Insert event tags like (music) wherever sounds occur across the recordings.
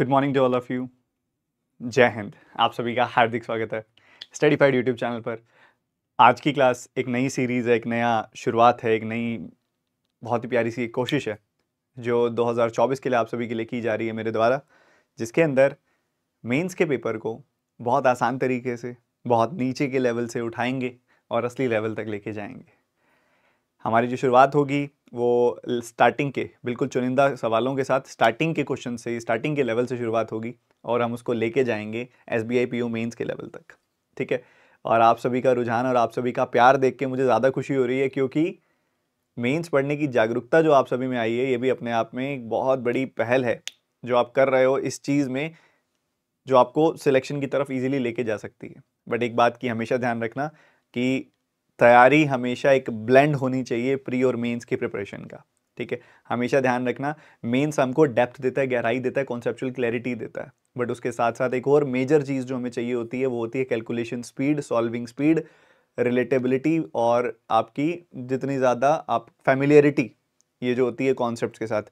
Good morning to all of you जय हिंद आप सभी का हार्दिक स्वागत है स्टडीफाइड यूट्यूब चैनल पर आज की क्लास एक नई सीरीज़ है एक नया शुरुआत है एक नई बहुत ही प्यारी सी कोशिश है जो 2024 के लिए आप सभी के लिए की जा रही है मेरे द्वारा जिसके अंदर मेंस के पेपर को बहुत आसान तरीके से बहुत नीचे के लेवल से उठाएंगे और असली लेवल तक लेके जाएंगे हमारी जो शुरुआत होगी वो स्टार्टिंग के बिल्कुल चुनिंदा सवालों के साथ स्टार्टिंग के क्वेश्चन से स्टार्टिंग के लेवल से शुरुआत होगी और हम उसको लेके जाएंगे S B I P mains के लेवल तक ठीक है और आप सभी का रुझान और आप सभी का प्यार देख के मुझे ज़्यादा खुशी हो रही है क्योंकि मेंस पढ़ने की जागरूकता जो आप सभी में आई है ये भी अपने आप में एक बहुत बड़ी पहल है जो आप कर रहे हो इस चीज़ में जो आपको सिलेक्शन की तरफ इजीली लेके जा सकती है बट एक बात की हमेशा ध्यान रखना कि तैयारी हमेशा एक ब्लेंड होनी चाहिए प्री और मेंस की प्रिपरेशन का ठीक है हमेशा ध्यान रखना मेंस हमको डेप्थ देता है गहराई देता है कॉन्सेप्चुअल क्लैरिटी देता है बट उसके साथ साथ एक और मेजर चीज़ जो हमें चाहिए होती है वो होती है calculation speed solving speed relatability और आपकी जितनी ज़्यादा आप फैमिलियरिटी ये जो होती है कॉन्सेप्ट के साथ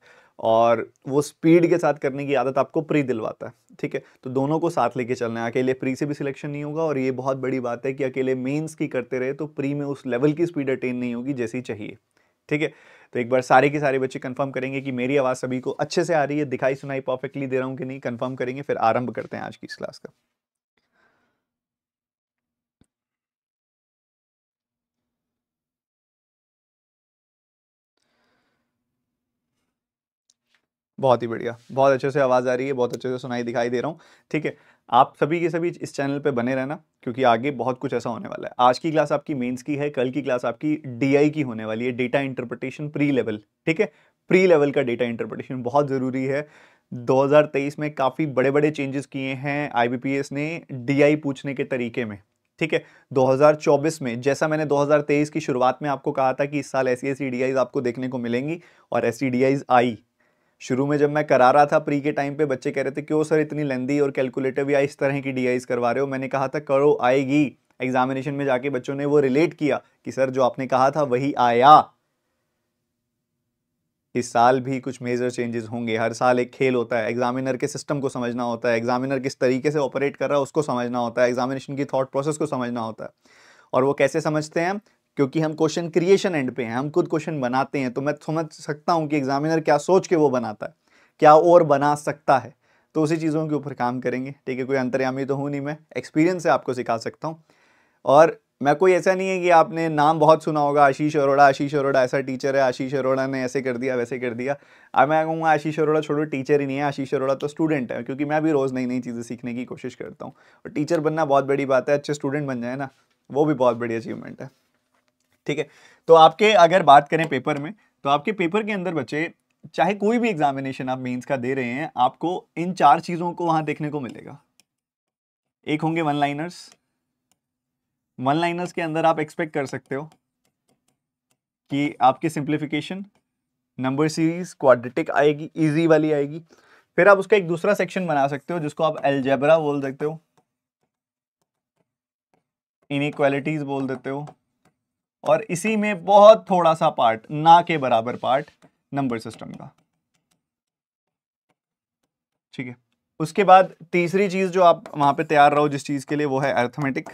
और वो स्पीड के साथ करने की आदत आपको प्री दिलवाता है ठीक है तो दोनों को साथ लेके चलना है अकेले प्री से भी सिलेक्शन नहीं होगा और ये बहुत बड़ी बात है कि अकेले मेंस की करते रहे तो प्री में उस लेवल की स्पीड अटेन नहीं होगी जैसी चाहिए ठीक है तो एक बार सारे के सारे बच्चे कन्फर्म करेंगे कि मेरी आवाज़ सभी को अच्छे से आ रही है दिखाई सुनाई परफेक्टली दे रहा हूँ कि नहीं कन्फर्म करेंगे फिर आरंभ करते हैं आज की इस क्लास का बहुत ही बढ़िया बहुत अच्छे से आवाज़ आ रही है बहुत अच्छे से सुनाई दिखाई दे रहा हूँ ठीक है आप सभी के सभी इस चैनल पे बने रहना क्योंकि आगे बहुत कुछ ऐसा होने वाला है आज की क्लास आपकी मेंस की है कल की क्लास आपकी डीआई की होने वाली है डेटा इंटरप्रिटेशन प्री लेवल ठीक है प्री लेवल का डेटा इंटरप्रिटेशन बहुत ज़रूरी है 2023 में काफ़ी बड़े बड़े चेंजेस किए हैं आई ने डी पूछने के तरीके में ठीक है 2024 में जैसा मैंने 2023 की शुरुआत में आपको कहा था कि इस साल ऐसी ऐसी डी आपको देखने को मिलेंगी और ऐसी डी आई शुरू में जब मैं करा रहा था प्री के टाइम पे बच्चे कह रहे थे क्यों सर इतनी लेंदी और कैलकुलेटिव या इस तरह की डी करवा रहे हो मैंने कहा था करो आएगी एग्जामिनेशन में जाके बच्चों ने वो रिलेट किया कि सर जो आपने कहा था वही आया इस साल भी कुछ मेजर चेंजेस होंगे हर साल एक खेल होता है एग्जामिनर के सिस्टम को समझना होता है एग्जामिनर किस तरीके से ऑपरेट कर रहा है उसको समझना होता है एग्जामिनेशन की थॉट प्रोसेस को समझना होता है और वो कैसे समझते हैं क्योंकि हम क्वेश्चन क्रिएशन एंड पे हैं हम खुद क्वेश्चन बनाते हैं तो मैं समझ सकता हूँ कि एग्जामिनर क्या सोच के वो बनाता है क्या और बना सकता है तो उसी चीज़ों के ऊपर काम करेंगे ठीक है कोई अंतर्यामी तो हूँ नहीं मैं एक्सपीरियंस से आपको सिखा सकता हूँ और मैं कोई ऐसा नहीं है कि आपने नाम बहुत सुना होगा आशीष अरोड़ा आशीष अरोड़ा ऐसा टीचर है आशीष अरोड़ा ने ऐसे कर दिया वैसे कर दिया अब मैं कहूँगा आशीष अरोड़ा छोड़ो टीचर ही नहीं है आशीष अरोड़ा तो स्टूडेंट है क्योंकि मैं भी रोज़ नई नई चीज़ें सीखने की कोशिश करता हूँ और टीचर बनना बहुत बड़ी बात है अच्छे स्टूडेंट बन जाए ना वो भी बहुत बड़ी अचीवमेंट है ठीक है तो आपके अगर बात करें पेपर में तो आपके पेपर के अंदर बच्चे चाहे कोई भी एग्जामिनेशन आप मेंस का दे रहे हैं आपको इन चार चीज़ों को वहां देखने को मिलेगा एक होंगे वन लाइनर्स वन लाइनर्स के अंदर आप एक्सपेक्ट कर सकते हो कि आपकी सिंप्लीफिकेशन नंबर सीरीज क्वाड्रेटिक आएगी इजी वाली आएगी फिर आप उसका एक दूसरा सेक्शन बना सकते हो जिसको आप एलजेबरा बोल देते हो इनक्वालिटीज बोल देते हो और इसी में बहुत थोड़ा सा पार्ट ना के बराबर पार्ट नंबर सिस्टम का ठीक है उसके बाद तीसरी चीज जो आप वहां पे तैयार रहो जिस चीज के लिए वो है अर्थमेटिक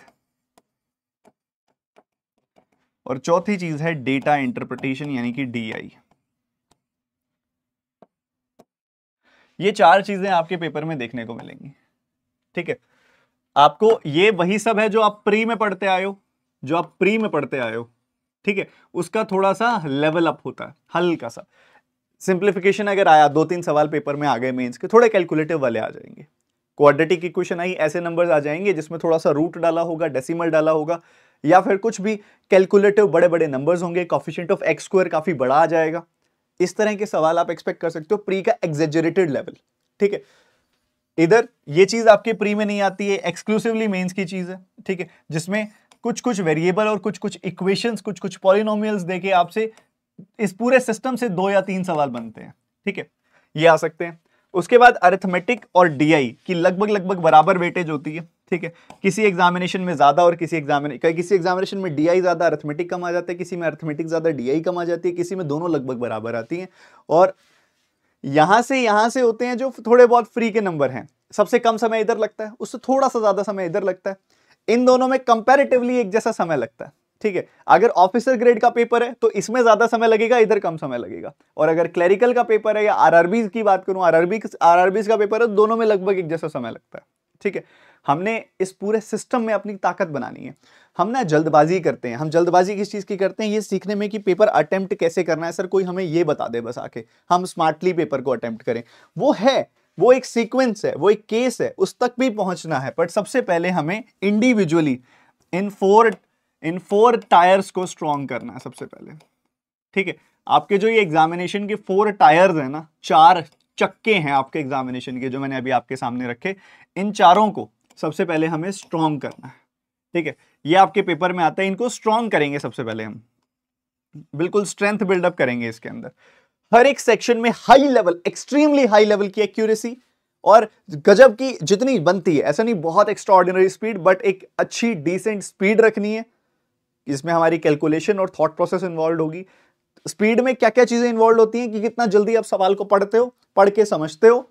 और चौथी चीज है डेटा इंटरप्रिटेशन यानी कि डीआई ये चार चीजें आपके पेपर में देखने को मिलेंगी ठीक है आपको ये वही सब है जो आप प्री में पढ़ते आयो जो आप प्री में पढ़ते आयो ठीक है उसका थोड़ा सा लेवल अप होता है हल्का सा सिंप्लीफिकेशन अगर आया दो तीन सवाल पेपर में आ गए मेंस के थोड़े कैलकुलेटिव वाले आ जाएंगे क्वाड्रेटिक इक्वेशन आई ऐसे नंबर्स आ जाएंगे जिसमें थोड़ा सा रूट डाला होगा डेसिमल डाला होगा या फिर कुछ भी कैलकुलेटिव बड़े बड़े नंबर्स होंगे कॉफिशेंट ऑफ एक्स स्क्वायर काफ़ी बड़ा आ जाएगा इस तरह के सवाल आप एक्सपेक्ट कर सकते हो प्री का एग्जेजरेटेड लेवल ठीक है इधर ये चीज़ आपके प्री में नहीं आती है एक्सक्लूसिवली मेन्स की चीज़ है ठीक है जिसमें कुछ कुछ वेरिएबल और कुछ कुछ इक्वेशंस कुछ कुछ पॉलिनोमियल्स देके आपसे इस पूरे सिस्टम से दो या तीन सवाल बनते हैं ठीक है ये आ सकते हैं उसके बाद अरिथमेटिक और डीआई की लगभग लगभग बराबर वेटेज होती है ठीक है किसी एग्जामिनेशन में ज़्यादा और किसी एग्जामिने किसी एग्जामिनेशन में डीआई ज़्यादा अरिथमेटिक कम आ जाता है किसी में अरिथमेटिक ज़्यादा डीआई कम आ जाती है किसी में दोनों लगभग बराबर आती है और यहाँ से यहाँ से होते हैं जो थोड़े बहुत फ्री के नंबर हैं सबसे कम समय इधर लगता है उससे थोड़ा सा ज़्यादा समय इधर लगता है इन दोनों में कंपेरेटिवली एक जैसा समय लगता है ठीक है अगर ऑफिसर ग्रेड का पेपर है तो इसमें ज्यादा समय लगेगा इधर कम समय लगेगा और अगर क्लरिकल का पेपर है या आरआरबी की बात करूं आरआरबी आरआरबी का पेपर है तो दोनों में लगभग एक जैसा समय लगता है ठीक है हमने इस पूरे सिस्टम में अपनी ताकत बनानी है हम ना जल्दबाजी करते हैं हम जल्दबाजी किस चीज़ की करते हैं ये सीखने में कि पेपर अटेम्प्ट कैसे करना है सर कोई हमें ये बता दे बस आके हम स्मार्टली पेपर को अटेम्प्ट करें वो है वो एक सीक्वेंस है वो एक केस है उस तक भी पहुंचना है बट सबसे पहले हमें इंडिविजुअली इन फोर इन फोर टायर्स को स्ट्रॉन्ग करना है सबसे पहले ठीक है आपके जो ये एग्जामिनेशन के फोर टायर्स हैं ना चार चक्के हैं आपके एग्जामिनेशन के जो मैंने अभी आपके सामने रखे इन चारों को सबसे पहले हमें स्ट्रॉन्ग करना है ठीक है ये आपके पेपर में आता है इनको स्ट्रॉन्ग करेंगे सबसे पहले हम बिल्कुल स्ट्रेंथ बिल्डअप करेंगे इसके अंदर हर एक सेक्शन में high level extremely high level की एक्यूरेसी और गजब की जितनी बनती है ऐसा नहीं बहुत एक्स्ट्रॉर्डिनरी स्पीड बट एक अच्छी डिसेंट स्पीड रखनी है इसमें हमारी कैलकुलेशन और थॉट प्रोसेस इन्वॉल्व होगी स्पीड में क्या क्या चीज़ें इन्वॉल्व होती हैं कि कितना जल्दी आप सवाल को पढ़ते हो पढ़ के समझते हो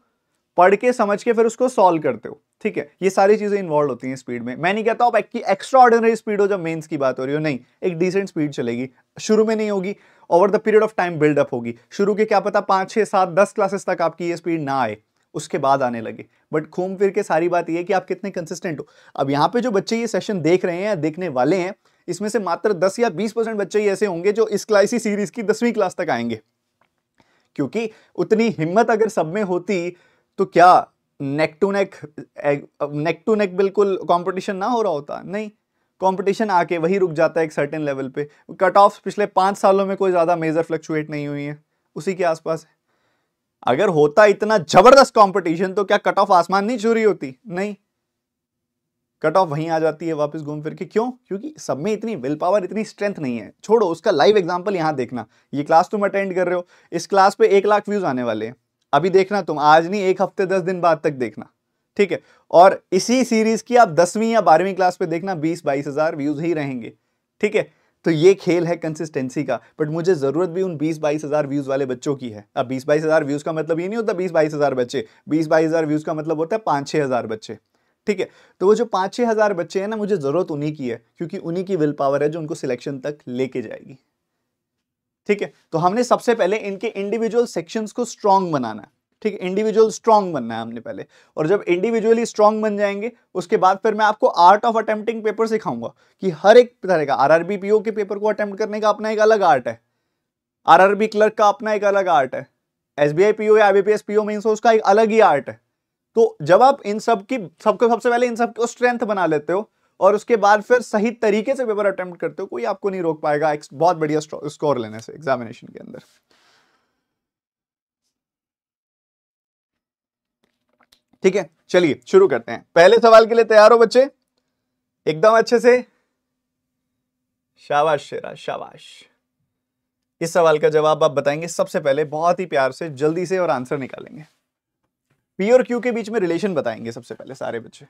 पढ़ के समझ के फिर उसको सॉल्व करते हो ठीक है ये सारी चीज़ें इन्वॉल्व होती हैं स्पीड में मैं नहीं कहता आप एक्स्ट्रा ऑर्डिनरी स्पीड हो जब मेंस की बात हो रही हो नहीं एक डिसेंट स्पीड चलेगी शुरू में नहीं होगी over the period of time buildup होगी शुरू के क्या पता पाँच छः सात दस क्लासेस तक आपकी ये स्पीड ना आए उसके बाद आने लगे बट घूम फिर के सारी बात यह है कि आप कितने कंसिस्टेंट हो अब यहाँ पे जो बच्चे ये सेशन देख रहे हैं या देखने वाले हैं इसमें से मात्र 10 या 20 परसेंट बच्चे ही ऐसे होंगे जो इस क्लासी सीरीज की दसवीं क्लास तक आएंगे क्योंकि उतनी हिम्मत अगर सब में होती तो क्या neck to neck neck to neck बिल्कुल कॉम्पिटिशन ना हो रहा होता नहीं कंपटीशन आके वही रुक जाता है एक सर्टेन लेवल पे कट ऑफ पिछले पाँच सालों में कोई ज़्यादा मेजर फ्लक्चुएट नहीं हुई है उसी के आसपास है अगर होता इतना जबरदस्त कंपटीशन तो क्या कट ऑफ आसमान नहीं छुरी होती नहीं कट ऑफ वहीं आ जाती है वापस घूम फिर के क्यों क्योंकि सब में इतनी विल पावर इतनी स्ट्रेंथ नहीं है छोड़ो उसका लाइव एग्जाम्पल यहाँ देखना ये क्लास तुम अटेंड कर रहे हो इस क्लास पे एक लाख व्यूज आने वाले हैं अभी देखना तुम आज नहीं एक हफ्ते दस दिन बाद तक देखना ठीक है और इसी सीरीज की आप दसवीं या बारहवीं क्लास पे देखना बीस बाईस हजार व्यूज ही रहेंगे ठीक है तो ये खेल है कंसिस्टेंसी का बट मुझे ज़रूरत भी उन बीस बाईस हज़ार व्यूज़ वाले बच्चों की है अब बीस बाईस हज़ार व्यूज़ का मतलब ये नहीं होता बीस बाईस हज़ार बच्चे बीस बाईस हज़ार व्यूज़ का मतलब होता है पांच छह हज़ार बच्चे ठीक है तो वो जो पांच छह हज़ार बच्चे हैं ना मुझे ज़रूरत उन्हीं की है क्योंकि उन्हीं की विल पावर है जो उनको सिलेक्शन तक लेके जाएगी ठीक है तो हमने सबसे पहले इनके इंडिविजुअल सेक्शन को स्ट्रांग बनाना ठीक इंडिविजुअल स्ट्रांग बनना है हमने पहले और जब इंडिविजुअली स्ट्रांग बन जाएंगे उसके बाद फिर मैं आपको आर्ट ऑफ अटेम्प्टिंग पेपर सिखाऊंगा कि हर एक तरह का आर पीओ के पेपर को अटेम्प्ट करने का अपना एक अलग आर्ट है आर क्लर्क का अपना एक अलग आर्ट है एस बी आई पी या आई पीओ पी उसका एक अलग ही आर्ट है तो जब आप इन सब की सबको सबसे पहले इन सब को स्ट्रेंथ बना लेते हो और उसके बाद फिर सही तरीके से पेपर अटेम्प्ट करते हो कोई आपको नहीं रोक पाएगा एक बहुत बढ़िया स्कोर लेने से एग्जामिनेशन के अंदर ठीक है चलिए शुरू करते हैं पहले सवाल के लिए तैयार हो बच्चे एकदम अच्छे से शाबाश शेरा शाबाश इस सवाल का जवाब आप बताएंगे सबसे पहले बहुत ही प्यार से जल्दी से और आंसर निकालेंगे पी और क्यू के बीच में रिलेशन बताएंगे सबसे पहले सारे बच्चे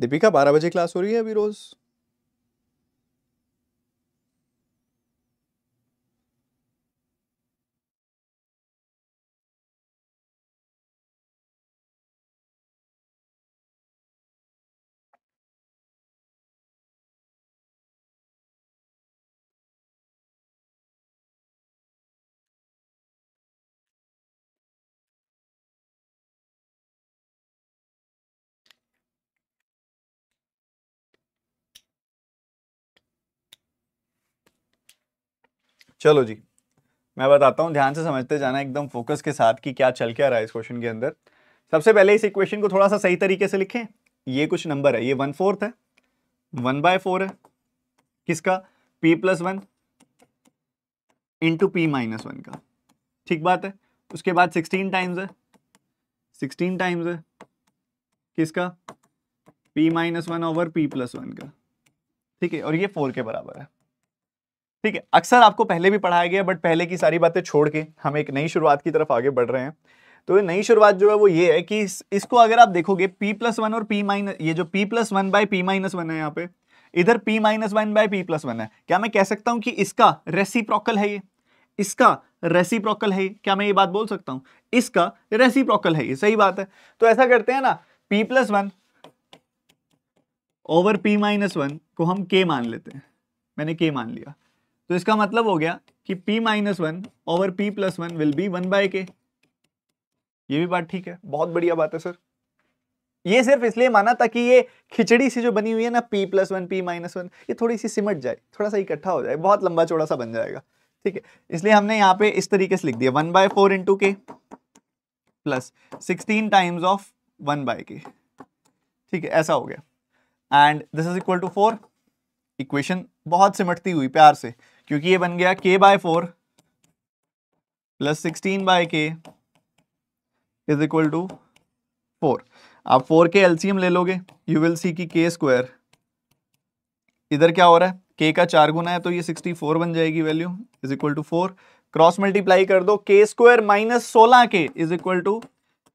दीपिका बारह बजे क्लास हो रही है अभी रोज़ चलो जी मैं बताता हूँ ध्यान से समझते जाना एकदम फोकस के साथ कि क्या चल क्या रहा है इस क्वेश्चन के अंदर सबसे पहले इस इक्वेशन को थोड़ा सा सही तरीके से लिखें ये कुछ नंबर है ये वन फोर्थ है वन बाय फोर है किसका P plus one into P minus one का ठीक बात है उसके बाद सिक्सटीन टाइम्स है सिक्सटीन टाइम्स है किसका P minus one over P plus one का ठीक है और ये फोर के बराबर है ठीक है अक्सर आपको पहले भी पढ़ाया गया बट पहले की सारी बातें छोड़ के हम एक नई शुरुआत की तरफ आगे बढ़ रहे हैं तो नई शुरुआत जो है वो ये है कि इस, इसको अगर आप देखोगे पी प्लस वन और पी माइनस ये जो P plus one by P minus one है यहाँ पे इधर P minus one by P plus one है क्या मैं कह सकता हूँ कि इसका रेसिप्रोकल है ये इसका रेसिप्रोकल है क्या मैं ये बात बोल सकता हूँ इसका रेसिप्रोकल है ये सही बात है तो ऐसा करते हैं ना P plus one over P minus one को हम के मान लेते हैं मैंने के मान लिया तो इसका मतलब हो गया कि p minus one over P plus one will be one by K ये भी बात ठीक है बहुत बढ़िया बात है सर ये सिर्फ इसलिए माना ताकि ये खिचड़ी सी जो बनी हुई है ना p plus one P minus one ये थोड़ी सी सिमट जाए थोड़ा सा इकट्ठा हो जाए बहुत लंबा चौड़ा सा बन जाएगा ठीक है इसलिए हमने यहाँ पे इस तरीके से लिख दिया one by four into K plus sixteen times of one by K ठीक है ऐसा हो गया and this is equal to four equation बहुत सिमटती हुई प्यार से क्योंकि ये बन गया K by four plus sixteen by K is equal to four आप फोर के एलसीएम ले लोगे यू विल सी की के स्क्वायर इधर क्या हो रहा है के का चार गुना है तो ये सिक्सटी फोर बन जाएगी value is equal to four cross multiply कर दो के स्क्वायर माइनस सोलह K is equal to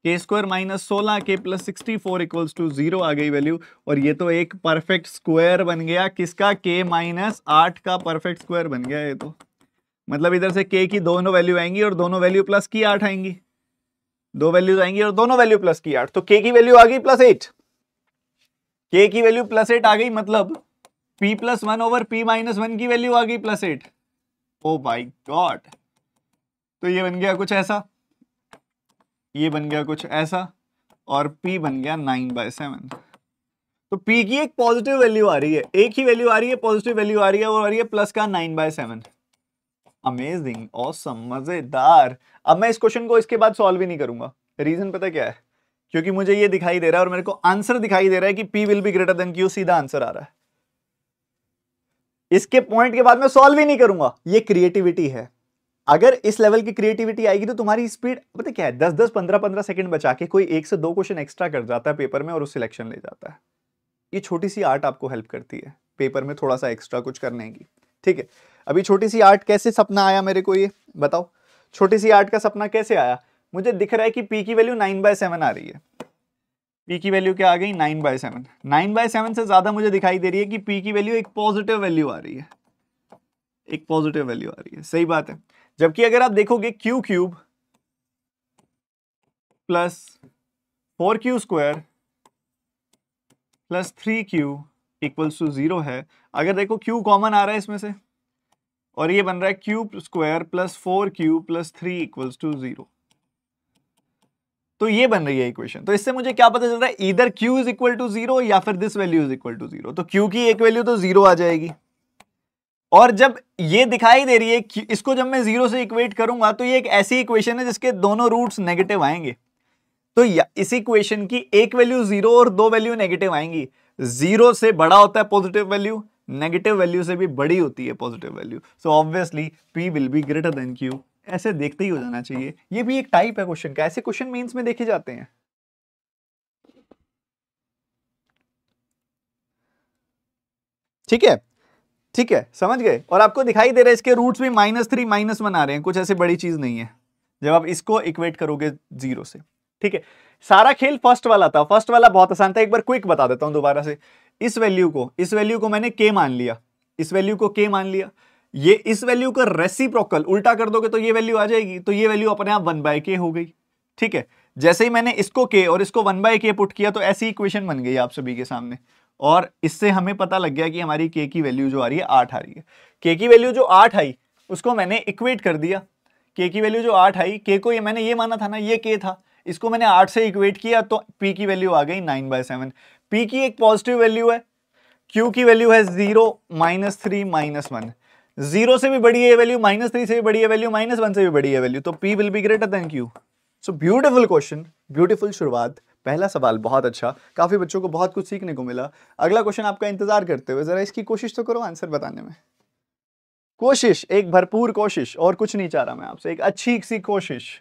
K square minus सोलह K plus sixty four equals to zero आ गई वैल्यू और ये तो एक परफेक्ट स्क्वायर बन गया किसका के माइनस आठ का परफेक्ट स्क्वायर बन गया ये तो मतलब इधर से के की दोनों वैल्यू आएंगी और दोनों वैल्यू प्लस की आठ आएंगी दो वैल्यू आएंगी और दोनों वैल्यू प्लस की आठ तो के की वैल्यू आ गई प्लस एट के की वैल्यू प्लस एट आ गई मतलब P plus one over P minus one की वैल्यू आ गई plus eight oh by god तो ये बन गया कुछ ऐसा ये बन गया कुछ ऐसा और P बन गया नाइन बाय सेवन तो P की एक पॉजिटिव वैल्यू आ रही है एक ही वैल्यू आ रही है पॉजिटिव वैल्यू आ रही है वो आ रही है प्लस का नाइन बाय सेवन अमेजिंग और मजेदार अब मैं इस क्वेश्चन को इसके बाद सॉल्व ही नहीं करूंगा रीजन पता क्या है क्योंकि मुझे ये दिखाई दे रहा है और मेरे को आंसर दिखाई दे रहा है कि P will be greater than Q सीधा आंसर आ रहा है इसके पॉइंट के बाद मैं सॉल्व ही नहीं करूंगा ये क्रिएटिविटी है अगर इस लेवल की क्रिएटिविटी आएगी तो तुम्हारी स्पीड पता क्या है दस दस पंद्रह पंद्रह सेकंड बचा के कोई एक से दो क्वेश्चन एक्स्ट्रा कर जाता है पेपर में और उस सिलेक्शन ले जाता है ये छोटी सी आर्ट आपको हेल्प करती है पेपर में थोड़ा सा एक्स्ट्रा कुछ करने की ठीक है अभी छोटी सी आर्ट कैसे सपना आया मेरे को ये बताओ छोटी सी आर्ट का सपना कैसे आया मुझे दिख रहा है कि पी की वैल्यू नाइन बाय सेवन आ रही है पी की वैल्यू क्या आ गई nine by seven nine by seven से ज़्यादा मुझे दिखाई दे रही है कि पी की वैल्यू एक पॉजिटिव वैल्यू आ रही है एक पॉजिटिव वैल्यू आ रही है सही बात है जबकि अगर आप देखोगे Q cube plus four Q square plus three Q equals to zero है अगर देखो क्यू कॉमन आ रहा है इसमें से और ये बन रहा है cube square plus four Q plus three equals to zero तो ये बन रही है इक्वेशन तो इससे मुझे क्या पता चल रहा है इधर q is equal to zero या फिर this value is equal to zero तो q की एक वैल्यू तो जीरो आ जाएगी और जब ये दिखाई दे रही है कि इसको जब मैं जीरो से इक्वेट करूंगा तो ये एक ऐसी इक्वेशन है जिसके दोनों रूट्स नेगेटिव आएंगे तो इस इक्वेशन की एक वैल्यू जीरो और दो वैल्यू नेगेटिव आएंगी जीरो से बड़ा होता है पॉजिटिव वैल्यू नेगेटिव वैल्यू से भी बड़ी होती है positive value so obviously P will be greater than Q ऐसे देखते ही हो जाना चाहिए ये भी एक टाइप है क्वेश्चन का ऐसे क्वेश्चन मीन्स में देखे जाते हैं ठीक है ठीक है समझ गए और आपको दिखाई दे रहा है इसके रूट्स भी माइनस थ्री माइनस वन आ रहे हैं कुछ ऐसे बड़ी चीज़ नहीं है जब आप इसको इक्वेट करोगे जीरो से ठीक है सारा खेल फर्स्ट वाला था फर्स्ट वाला बहुत आसान था एक बार क्विक बता देता हूं दोबारा से इस वैल्यू को इस वैल्यू को मैंने के मान लिया इस वैल्यू को के मान लिया ये इस वैल्यू का रेसिप्रोकल उल्टा कर दोगे तो ये वैल्यू आ जाएगी तो ये वैल्यू अपने आप वन बाय के हो गई ठीक है जैसे ही मैंने इसको के और इसको वन बाय के पुट किया तो ऐसी इक्वेशन बन गई आप सभी के सामने और इससे हमें पता लग गया कि हमारी के की वैल्यू जो आ रही है आठ आ रही है के की वैल्यू जो आठ आई उसको मैंने इक्वेट कर दिया के की वैल्यू जो आठ आई के को ये मैंने ये माना था ना ये के था इसको मैंने आठ से इक्वेट किया तो पी की वैल्यू आ गई नाइन बाय सेवन पी की एक पॉजिटिव वैल्यू है क्यू की वैल्यू है zero minus three minus one zero से भी बड़ी है वैल्यू माइनस थ्री से भी बड़ी है वैल्यू माइनस वन से भी बड़ी है वैल्यू तो P will be greater than Q so beautiful question beautiful शुरुआत पहला सवाल बहुत अच्छा काफ़ी बच्चों को बहुत कुछ सीखने को मिला अगला क्वेश्चन आपका इंतज़ार करते हुए ज़रा इसकी कोशिश तो करो आंसर बताने में कोशिश एक भरपूर कोशिश और कुछ नहीं चाह रहा मैं आपसे एक अच्छी सी कोशिश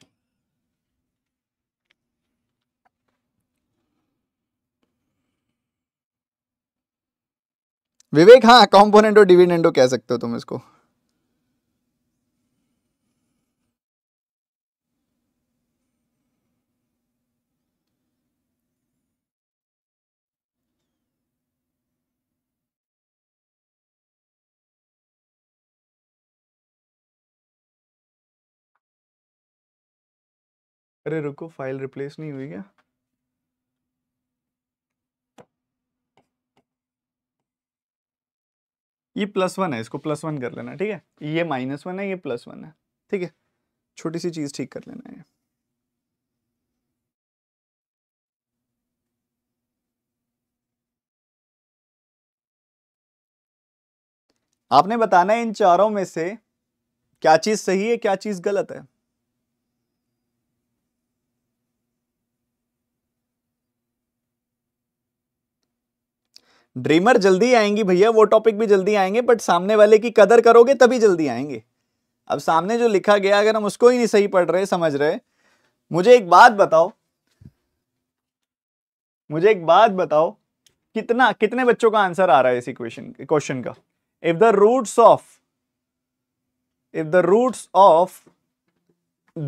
विवेक हाँ कॉम्पोनेंटो डिविडेंडो कह सकते हो तुम इसको अरे रुको फाइल रिप्लेस नहीं हुई क्या ये प्लस वन है इसको प्लस वन कर लेना ठीक है ये माइनस वन है ये प्लस वन है ठीक है छोटी सी चीज़ ठीक कर लेना है आपने बताना है इन चारों में से क्या चीज़ सही है क्या चीज़ गलत है ड्रीमर जल्दी आएंगी भैया वो टॉपिक भी जल्दी आएंगे बट सामने वाले की कदर करोगे तभी जल्दी आएंगे अब सामने जो लिखा गया अगर हम उसको ही नहीं सही पढ़ रहे समझ रहे मुझे एक बात बताओ मुझे एक बात बताओ कितना कितने बच्चों का आंसर आ रहा है इस इक्वेशन क्वेश्चन का if the roots of if the roots of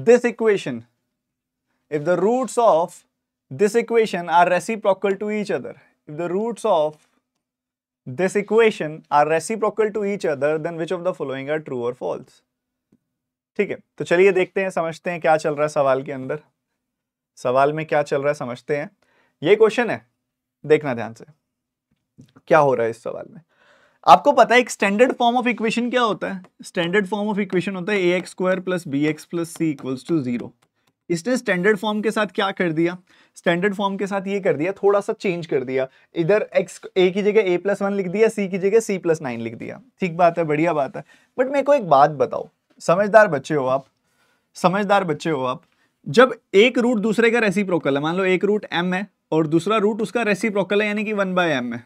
this equation if the roots of this equation are रेसी to each other if the root of this equation are reciprocal to each other, then which of the following are true or false? ठीक है तो चलिए देखते हैं समझते हैं क्या चल रहा है सवाल के अंदर सवाल में क्या चल रहा है समझते हैं ये क्वेश्चन है देखना ध्यान से क्या हो रहा है इस सवाल में आपको पता है एक स्टैंडर्ड फॉर्म ऑफ इक्वेशन क्या होता है स्टैंडर्ड फॉर्म ऑफ इक्वेशन होता है A X square plus B X plus C equals to zero इसने स्टैंडर्ड फॉर्म के साथ क्या कर दिया स्टैंडर्ड फॉर्म के साथ ये कर दिया थोड़ा सा चेंज कर दिया इधर एक्स ए की जगह ए प्लस वन लिख दिया सी की जगह सी प्लस नाइन लिख दिया ठीक बात है बढ़िया बात है बट मेरे को एक बात बताओ समझदार बच्चे हो आप समझदार बच्चे हो आप जब एक रूट दूसरे का रेसिप्रोकल है मान लो एक रूट एम है और दूसरा रूट उसका रेसिप्रोकल है यानी कि वन बाय एम है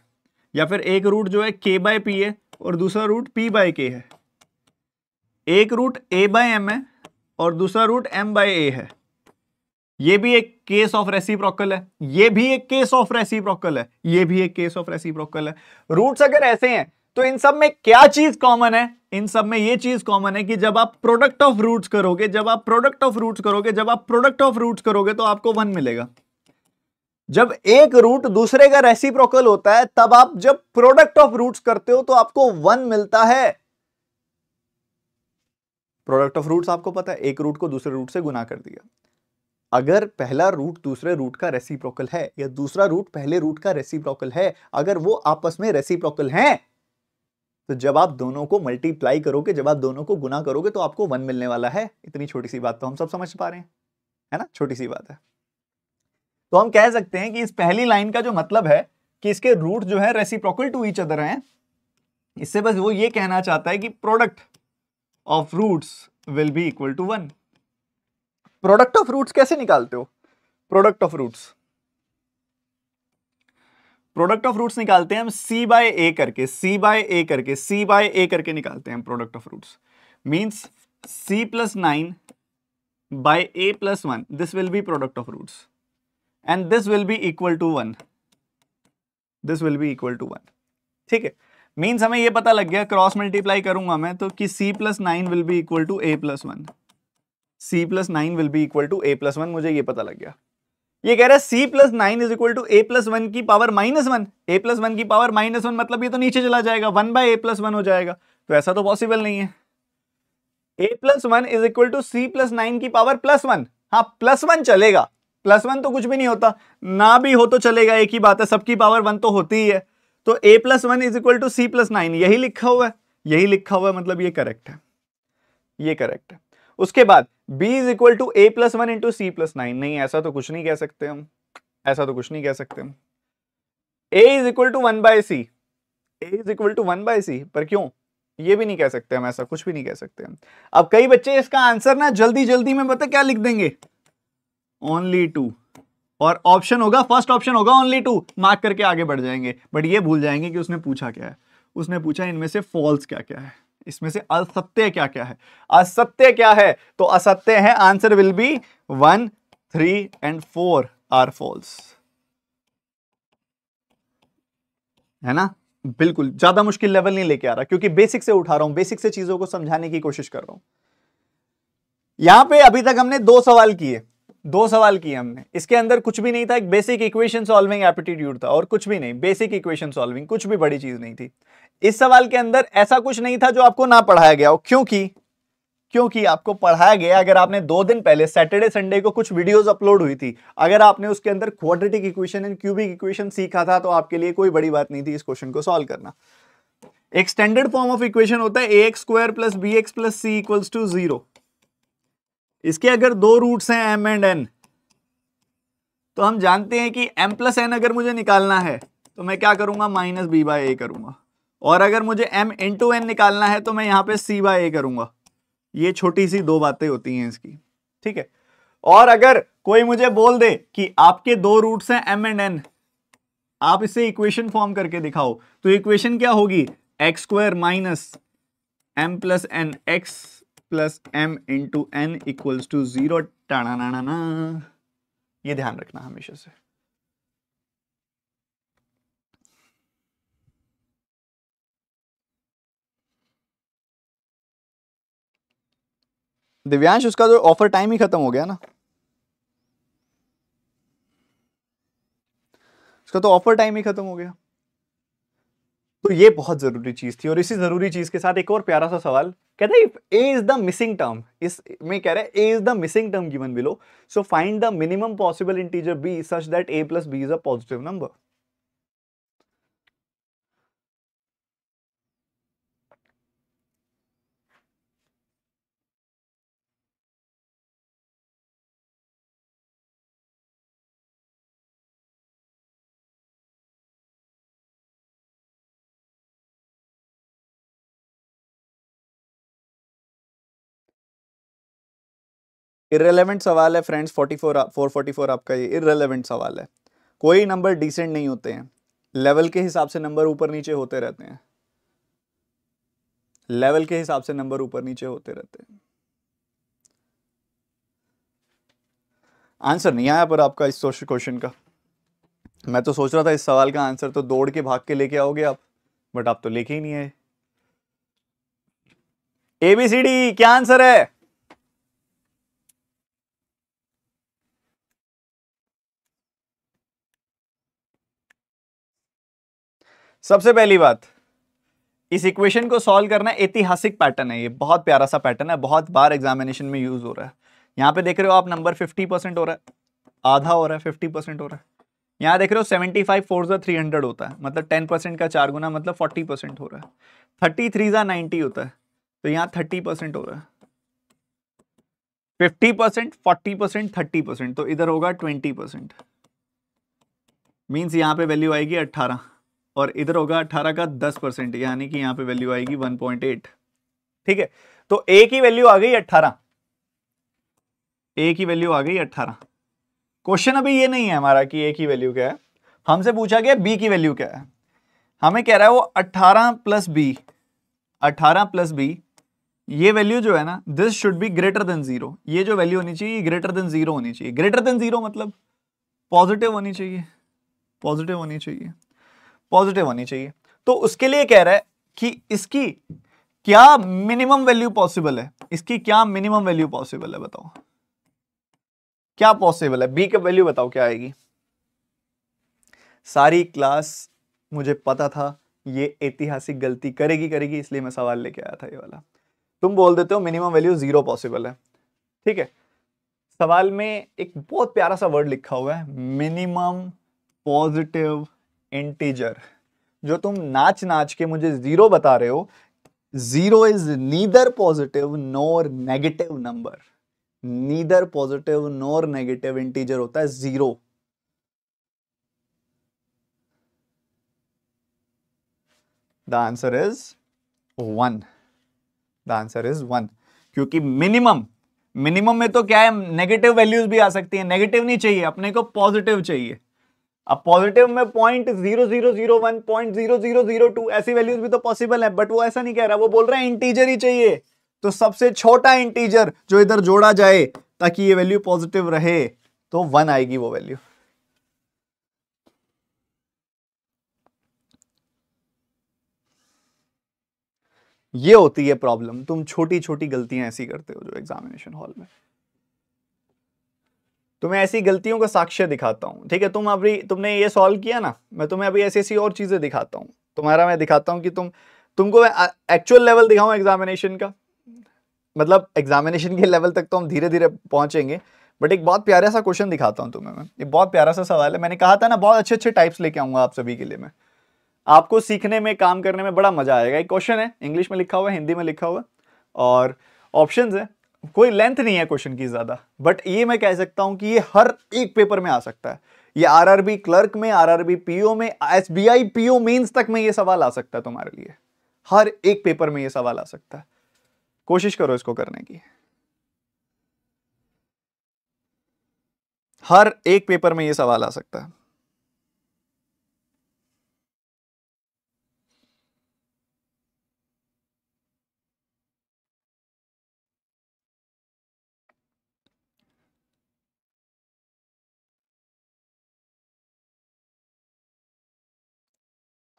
या फिर एक रूट जो है के बाय पी है और दूसरा रूट पी बाय के है एक रूट ए बाय एम है और दूसरा रूट एम बाय ए है ये भी एक केस ऑफ रेसिप्रोकल है ये भी एक केस ऑफ रेसिप्रोकल है ये भी एक केस ऑफ रेसिप्रोकल है रूट्स अगर ऐसे हैं तो इन सब में क्या चीज कॉमन है इन सब में ये चीज कॉमन है कि जब आप प्रोडक्ट ऑफ रूट्स करोगे जब आप प्रोडक्ट ऑफ रूट्स करोगे जब आप प्रोडक्ट ऑफ रूट्स करोगे तो आपको वन मिलेगा जब एक रूट दूसरे का रेसिप्रोकल होता है तब आप जब प्रोडक्ट ऑफ रूट्स करते हो तो आपको वन मिलता है प्रोडक्ट ऑफ रूट्स आपको पता है एक रूट को दूसरे रूट से गुना कर दिया अगर पहला रूट दूसरे रूट का रेसिप्रोकल है या दूसरा रूट पहले रूट का रेसिप्रोकल है अगर वो आपस में रेसिप्रोकल हैं तो जब आप दोनों को मल्टीप्लाई करोगे जब आप दोनों को गुना करोगे तो आपको वन मिलने वाला है इतनी छोटी सी बात तो हम सब समझ पा रहे हैं है ना छोटी सी बात है तो हम कह सकते हैं कि इस पहली लाइन का जो मतलब है कि इसके रूट जो है रेसिप्रोकल टू ईच अदर हैं इससे बस वो ये कहना चाहता है कि product of roots will be equal to one product of roots कैसे निकालते हो product of roots product of roots निकालते हैं हम सी बाय ए करके सी बाय ए करके सी बाय ए करके निकालते हैं product of roots means C plus nine by A plus one this will be product of roots and this will be equal to one this will be equal to one ठीक है means हमें ये पता लग गया cross multiply करूंगा मैं तो कि C plus nine will be equal to A plus one C plus nine will be equal to A plus one मुझे ये पता लग गया ये कह रहा है C plus nine is equal to A plus one की power minus one A plus one की पावर माइनस वन मतलब ये तो नीचे चला जाएगा one by A plus one हो जाएगा तो ऐसा तो पॉसिबल नहीं है A plus one is equal to C plus nine की पावर प्लस वन हाँ प्लस वन चलेगा प्लस वन तो कुछ भी नहीं होता ना भी हो तो चलेगा एक ही बात है सबकी पावर वन तो होती ही है तो A plus one is equal to C plus nine यही लिखा हुआ है यही लिखा हुआ है मतलब ये करेक्ट है ये करेक्ट है उसके बाद b is equal to A plus one into C plus nine नहीं ऐसा तो कुछ नहीं कह सकते हम ऐसा तो कुछ नहीं कह सकते हम a is equal to one by C A is equal to one by C पर क्यों ये भी नहीं कह सकते हम ऐसा कुछ भी नहीं कह सकते हम अब कई बच्चे इसका आंसर ना जल्दी जल्दी में पता क्या लिख देंगे ओनली टू और ऑप्शन होगा फर्स्ट ऑप्शन होगा ओनली टू मार्क करके आगे बढ़ जाएंगे बट ये भूल जाएंगे कि उसने पूछा क्या है उसने पूछा इनमें से फॉल्स क्या क्या है इसमें से असत्य क्या क्या है असत्य क्या है तो असत्य है answer will be one three and four are false है ना बिल्कुल ज्यादा मुश्किल लेवल नहीं लेके आ रहा क्योंकि बेसिक से उठा रहा हूं बेसिक से चीजों को समझाने की कोशिश कर रहा हूं यहां पे अभी तक हमने दो सवाल किए दो सवाल किए हमने इसके अंदर कुछ भी नहीं था एक बेसिक इक्वेशन सॉल्विंग एप्टीट्यूड था और कुछ भी नहीं बेसिक इक्वेशन सॉल्विंग कुछ भी बड़ी चीज नहीं थी इस सवाल के अंदर ऐसा कुछ नहीं था जो आपको ना पढ़ाया गया हो क्योंकि क्योंकि आपको पढ़ाया गया अगर आपने दो दिन पहले सैटरडे संडे को कुछ वीडियोस अपलोड हुई थी अगर आपने उसके अंदर quadratic equation and cubic equation सीखा था तो आपके लिए कोई बड़ी बात नहीं थी इस क्वेश्चन को सॉल्व करना एक स्टैंडर्ड फॉर्म ऑफ इक्वेशन होता है A X square plus B X plus C equals to zero इसके अगर दो रूट्स हैं एम एंड एन तो हम जानते हैं कि एम प्लस एन अगर मुझे निकालना है तो मैं क्या करूंगा माइनस बी बाय ए करूंगा और अगर मुझे m टू एन निकालना है तो मैं यहां पे सी बाय ए करूंगा ये छोटी सी दो बातें होती हैं इसकी ठीक है और अगर कोई मुझे बोल दे कि आपके दो रूट्स हैं m एंड n आप इसे इक्वेशन फॉर्म करके दिखाओ तो इक्वेशन क्या होगी X square minus M plus N X plus M into N equals to zero ये ध्यान रखना हमेशा से दिव्यांश उसका जो ऑफर टाइम ही खत्म हो गया ना उसका तो ऑफर टाइम ही खत्म हो गया तो ये बहुत जरूरी चीज थी और इसी जरूरी चीज के साथ एक और प्यारा सा सवाल कहता है A is the missing term इस में कह रहा है A is the missing term given below so find the minimum possible integer B such that A plus B is a positive number irrelevant सवाल है friends forty four four forty four आपका ये irrelevant सवाल है कोई number decent नहीं होते हैं लेवल के हिसाब से नंबर ऊपर नीचे होते रहते हैं लेवल के हिसाब से नंबर ऊपर नीचे होते रहते हैं आंसर नहीं आया पर आपका इस सोशल क्वेश्चन का मैं तो सोच रहा था इस सवाल का आंसर तो दौड़ के भाग के लेके आओगे आप बट आप तो लेके ही नहीं आए एबीसीडी क्या आंसर है सबसे पहली बात इस इक्वेशन को सॉल्व करना ऐतिहासिक पैटर्न है ये बहुत प्यारा सा पैटर्न है बहुत बार एग्जामिनेशन में यूज हो रहा है यहाँ पे देख रहे हो आप नंबर फिफ्टी परसेंट हो रहा है आधा हो रहा है फिफ्टी परसेंट हो रहा है यहाँ देख रहे हो सेवेंटी फाइव फोर जो थ्री हंड्रेड होता है मतलब टेन परसेंट का चार गुना मतलब फोर्टी परसेंट हो रहा है थर्टी थ्री जो नाइनटी होता है तो यहाँ थर्टी परसेंट हो रहा है fifty percent forty percent thirty percent तो इधर होगा ट्वेंटी परसेंट मीन्स यहाँ पे वैल्यू आएगी अट्ठारह और इधर होगा अट्ठारह का दस परसेंट यानी कि यहां पे वैल्यू आएगी वन पॉइंट एट ठीक है तो ए की वैल्यू आ गई अट्ठारह ए की वैल्यू आ गई अट्ठारह क्वेश्चन अभी ये नहीं है हमारा कि ए की वैल्यू क्या है हमसे पूछा गया बी की वैल्यू क्या है हमें कह रहा है वो अट्ठारह प्लस बी अठारह प्लस बी ये वैल्यू जो है ना this should be greater than zero ये जो वैल्यू होनी चाहिए ग्रेटर देन जीरो होनी चाहिए ग्रेटर देन जीरो मतलब पॉजिटिव होनी चाहिए पॉजिटिव होनी चाहिए पॉजिटिव होनी चाहिए तो उसके लिए कह रहा है कि इसकी क्या मिनिमम वैल्यू पॉसिबल है इसकी क्या मिनिमम वैल्यू पॉसिबल है बताओ क्या पॉसिबल है बी का वैल्यू बताओ क्या आएगी सारी क्लास मुझे पता था ये ऐतिहासिक गलती करेगी करेगी इसलिए मैं सवाल लेके आया था ये वाला तुम बोल देते हो मिनिमम वैल्यू जीरो पॉसिबल है ठीक है सवाल में एक बहुत प्यारा सा वर्ड लिखा हुआ है मिनिमम पॉजिटिव इंटीजर जो तुम नाच नाच के मुझे जीरो बता रहे हो zero is neither positive nor negative number neither positive nor negative integer होता है zero the answer is one the answer is one क्योंकि मिनिमम मिनिमम में तो क्या है नेगेटिव वैल्यूज भी आ सकती है नेगेटिव नहीं चाहिए अपने को पॉजिटिव चाहिए अब पॉजिटिव में point zero zero zero one point zero zero zero two ऐसी वैल्यूज भी तो पॉसिबल है बट वो ऐसा नहीं कह रहा वो बोल रहा है इंटीजर ही चाहिए तो सबसे छोटा इंटीजर जो इधर जोड़ा जाए ताकि ये वैल्यू पॉजिटिव रहे तो वन आएगी वो वैल्यू ये होती है प्रॉब्लम तुम छोटी छोटी गलतियां ऐसी करते हो जो एग्जामिनेशन हॉल में तुम्हें तो ऐसी गलतियों का साक्ष्य दिखाता हूँ ठीक है तुम अभी तुमने ये सॉल्व किया ना मैं तुम्हें अभी ऐसी ऐसी और चीज़ें दिखाता हूँ तुम्हारा मैं दिखाता हूँ कि तुम तुमको मैं एक्चुअल लेवल दिखाऊँ एग्जामिनेशन का मतलब एग्जामिनेशन के लेवल तक तो हम धीरे धीरे पहुँचेंगे बट एक बहुत प्यारा सा क्वेश्चन दिखाता हूँ तुम्हें मैं ये बहुत प्यारा सा सवाल है मैंने कहा था ना बहुत अच्छे अच्छे टाइप्स लेके आऊँगा आप सभी के लिए मैं आपको सीखने में काम करने में बड़ा मजा आएगा एक क्वेश्चन है इंग्लिश में लिखा हुआ है हिंदी में लिखा हुआ और ऑप्शन है कोई लेंथ नहीं है क्वेश्चन की ज़्यादा बट ये मैं कह सकता हूं कि ये हर एक पेपर में आ सकता है ये आरआरबी क्लर्क में आरआरबी पीओ में एसबीआई पीओ मेंस तक में ये सवाल आ सकता है तुम्हारे लिए हर एक पेपर में ये सवाल आ सकता है कोशिश करो इसको करने की हर एक पेपर में ये सवाल आ सकता है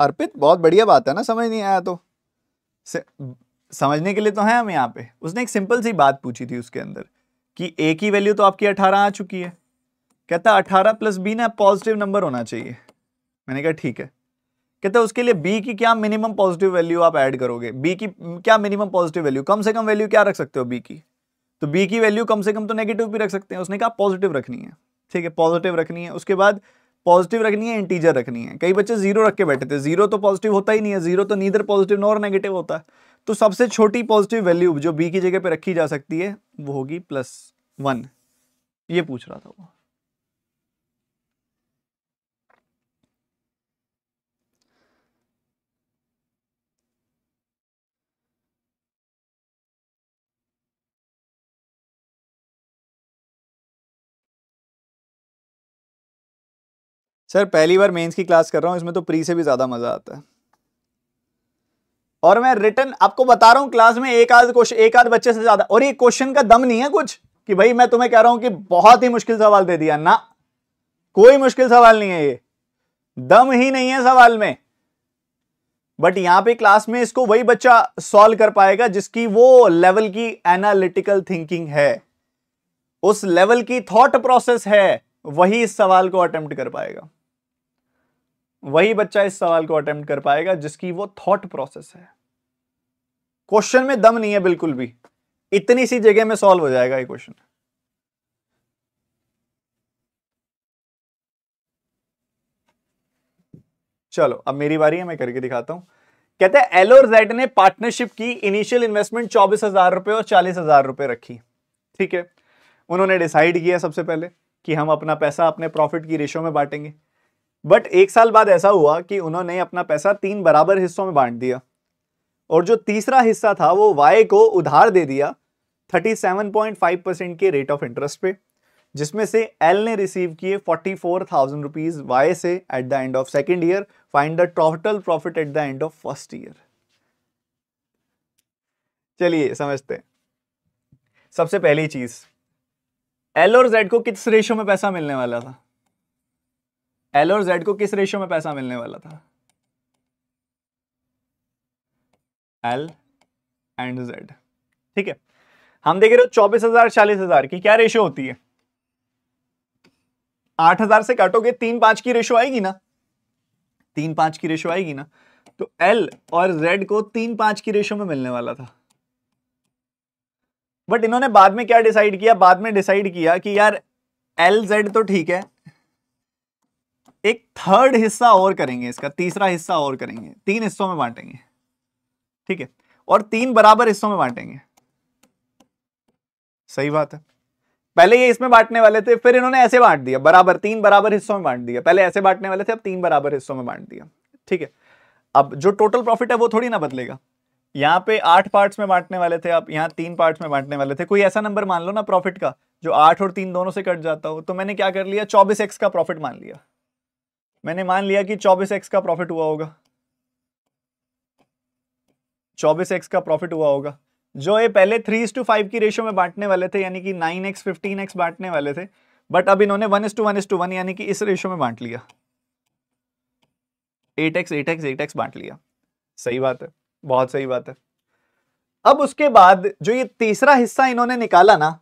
अर्पित बहुत बढ़िया बात है ना समझ नहीं आया तो समझने के लिए तो हैं हम यहाँ पे उसने एक सिंपल सी बात पूछी थी उसके अंदर कि ए की वैल्यू तो आपकी अठारह आ चुकी है कहता अठारह प्लस बी ना पॉजिटिव नंबर होना चाहिए मैंने कहा ठीक है कहता उसके लिए बी की क्या मिनिमम पॉजिटिव वैल्यू आप ऐड करोगे बी की क्या मिनिमम पॉजिटिव वैल्यू कम से कम वैल्यू क्या रख सकते हो बी की तो बी की वैल्यू कम से कम तो नेगेटिव भी रख सकते हैं उसने कहा पॉजिटिव रखनी है ठीक है पॉजिटिव रखनी है उसके बाद पॉजिटिव रखनी है इंटीजर रखनी है कई बच्चे जीरो रख के बैठे थे जीरो तो पॉजिटिव होता ही नहीं है जीरो तो नीदर पॉजिटिव नॉर नेगेटिव होता है तो सबसे छोटी पॉजिटिव वैल्यू जो बी की जगह पे रखी जा सकती है वो होगी प्लस वन ये पूछ रहा था वो सर पहली बार मेंस की क्लास कर रहा हूँ इसमें तो प्री से भी ज़्यादा मज़ा आता है और मैं रिटर्न आपको बता रहा हूँ क्लास में एक आध क्वेश्चन एक आध बच्चे से ज़्यादा और ये क्वेश्चन का दम नहीं है कुछ कि भाई मैं तुम्हें कह रहा हूं कि बहुत ही मुश्किल सवाल दे दिया ना कोई मुश्किल सवाल नहीं है ये दम ही नहीं है सवाल में बट यहां पे क्लास में इसको वही बच्चा सॉल्व कर पाएगा जिसकी वो लेवल की एनालिटिकल थिंकिंग है उस लेवल की थॉट प्रोसेस है वही इस सवाल को अटेम्प्ट कर पाएगा वही बच्चा इस सवाल को अटेम्प्ट कर पाएगा जिसकी वो थॉट प्रोसेस है क्वेश्चन में दम नहीं है बिल्कुल भी इतनी सी जगह में सॉल्व हो जाएगा ये क्वेश्चन चलो अब मेरी बारी है मैं करके दिखाता हूं कहते हैं एल और जेड ने पार्टनरशिप की इनिशियल इन्वेस्टमेंट चौबीस हजार रुपए और चालीस हजार रुपए रखी ठीक है उन्होंने डिसाइड किया सबसे पहले कि हम अपना पैसा अपने प्रॉफिट की रेशो में बांटेंगे बट एक साल बाद ऐसा हुआ कि उन्होंने अपना पैसा तीन बराबर हिस्सों में बांट दिया और जो तीसरा हिस्सा था वो वाई को उधार दे दिया 37.5 परसेंट के रेट ऑफ इंटरेस्ट पे जिसमें से एल ने रिसीव किए 44,000 रुपीज वाई से at the end of second year find the total profit at the end of first year चलिए समझते हैं सबसे पहली चीज एल और जेड को किस रेशो में पैसा मिलने वाला था एल और जेड को किस रेशियो में पैसा मिलने वाला था एल एंड जेड ठीक है हम देख रहे हो चौबीस हजार चालीस हजार की क्या रेशियो होती है आठ हजार से काटोगे तीन पांच की रेशियो आएगी ना तीन पांच की रेशियो आएगी ना तो एल और जेड को तीन पांच की रेशियो में मिलने वाला था बट इन्होंने बाद में क्या डिसाइड किया बाद में डिसाइड किया कि यार एल जेड तो ठीक है एक थर्ड हिस्सा और करेंगे इसका तीसरा हिस्सा और करेंगे तीन हिस्सों में बांटेंगे ठीक है और तीन बराबर हिस्सों में बांटेंगे सही बात है पहले ये इसमें बांटने वाले थे फिर इन्होंने ऐसे बांट दिया बराबर तीन बराबर हिस्सों में बांट दिया पहले ऐसे बांटने वाले थे अब तीन बराबर हिस्सों में बांट दिया ठीक है अब जो टोटल प्रॉफिट है वो थोड़ी ना बदलेगा यहाँ पे आठ पार्ट्स में बांटने वाले थे आप यहाँ तीन पार्ट्स में बांटने वाले थे कोई ऐसा नंबर मान लो ना प्रॉफिट का जो आठ और तीन दोनों से कट जाता हो तो मैंने क्या कर लिया चौबीस एक्स का प्रॉफिट मान लिया मैंने मान लिया कि चौबीस एक्स का प्रॉफिट हुआ होगा चौबीस एक्स का प्रॉफिट हुआ होगा जो ये पहले थ्री टू फाइव की रेशियो में बांटने वाले थे यानी कि नाइन एक्स फिफ्टीन एक्स बांटने वाले थे बट अब इन्होंने one two one two one यानी कि इस रेशियो में बांट लिया eight X eight X eight X बांट लिया सही बात है बहुत सही बात है अब उसके बाद जो ये तीसरा हिस्सा इन्होंने निकाला ना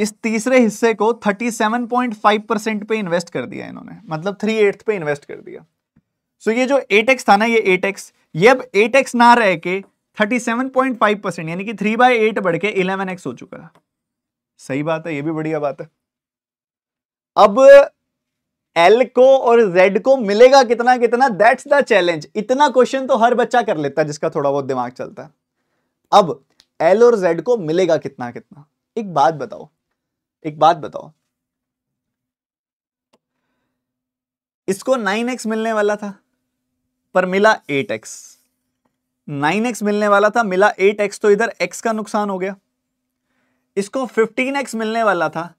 इस तीसरे हिस्से को 37.5 परसेंट पे इन्वेस्ट कर दिया इन्होंने मतलब थ्री एट्थ पे इन्वेस्ट कर दिया सो so ये जो एटेक्स था ना ये एटेक्स ये अब एटेक्स ना रह के 37.5 परसेंट यानी कि थ्री बाय एट बढ़ के इलेवन एक्स हो चुका है सही बात है ये भी बढ़िया बात है अब एल को और जेड को मिलेगा कितना कितना दैट्स द चैलेंज इतना क्वेश्चन तो हर बच्चा कर लेता है जिसका थोड़ा बहुत दिमाग चलता है अब एल और जेड को मिलेगा कितना कितना एक बात बताओ एक बात बताओ इसको 9x मिलने वाला था पर मिला 8x 9x मिलने वाला था मिला 8x तो इधर x का नुकसान हो गया इसको 15x मिलने वाला था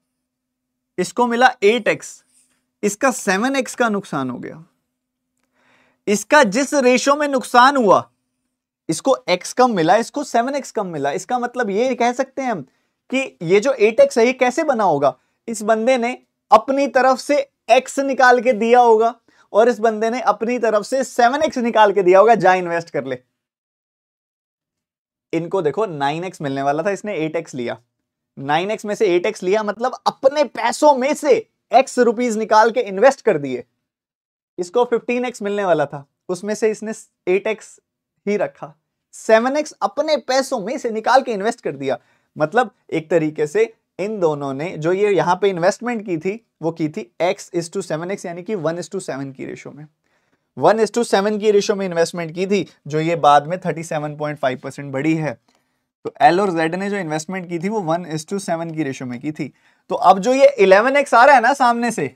इसको मिला 8x इसका 7x का नुकसान हो गया इसका जिस रेशो में नुकसान हुआ इसको x कम मिला इसको 7x कम मिला इसका मतलब ये कह सकते हैं हम कि ये जो एट एक्स है ये कैसे बना होगा इस बंदे ने अपनी तरफ से एक्स निकाल के दिया होगा और इस बंदे ने अपनी तरफ से सेवन एक्स निकाल के दिया होगा जा इन्वेस्ट कर ले इनको देखो नाइन एक्स मिलने वाला था इसने एट एक्स लिया नाइन एक्स में से एट एक्स लिया मतलब अपने पैसों में से एक्स रुपीज निकाल के इन्वेस्ट कर दिए इसको फिफ्टीन एक्स मिलने वाला था उसमें से इसने एट एक्स ही रखा सेवन एक्स अपने पैसों में से निकाल के इन्वेस्ट कर दिया मतलब एक तरीके से इन दोनों ने जो ये यहाँ पे इन्वेस्टमेंट की थी वो की थी x is to seven x यानी कि वन इज टू सेवन की रेशो में वन इज टू सेवन की रेशो में इन्वेस्टमेंट की थी जो ये बाद में thirty seven point five percent बढ़ी है तो एल और जेड ने जो इन्वेस्टमेंट की थी वो वन इज टू सेवन की रेशो में की थी तो अब जो ये इलेवन एक्स आ रहा है ना सामने से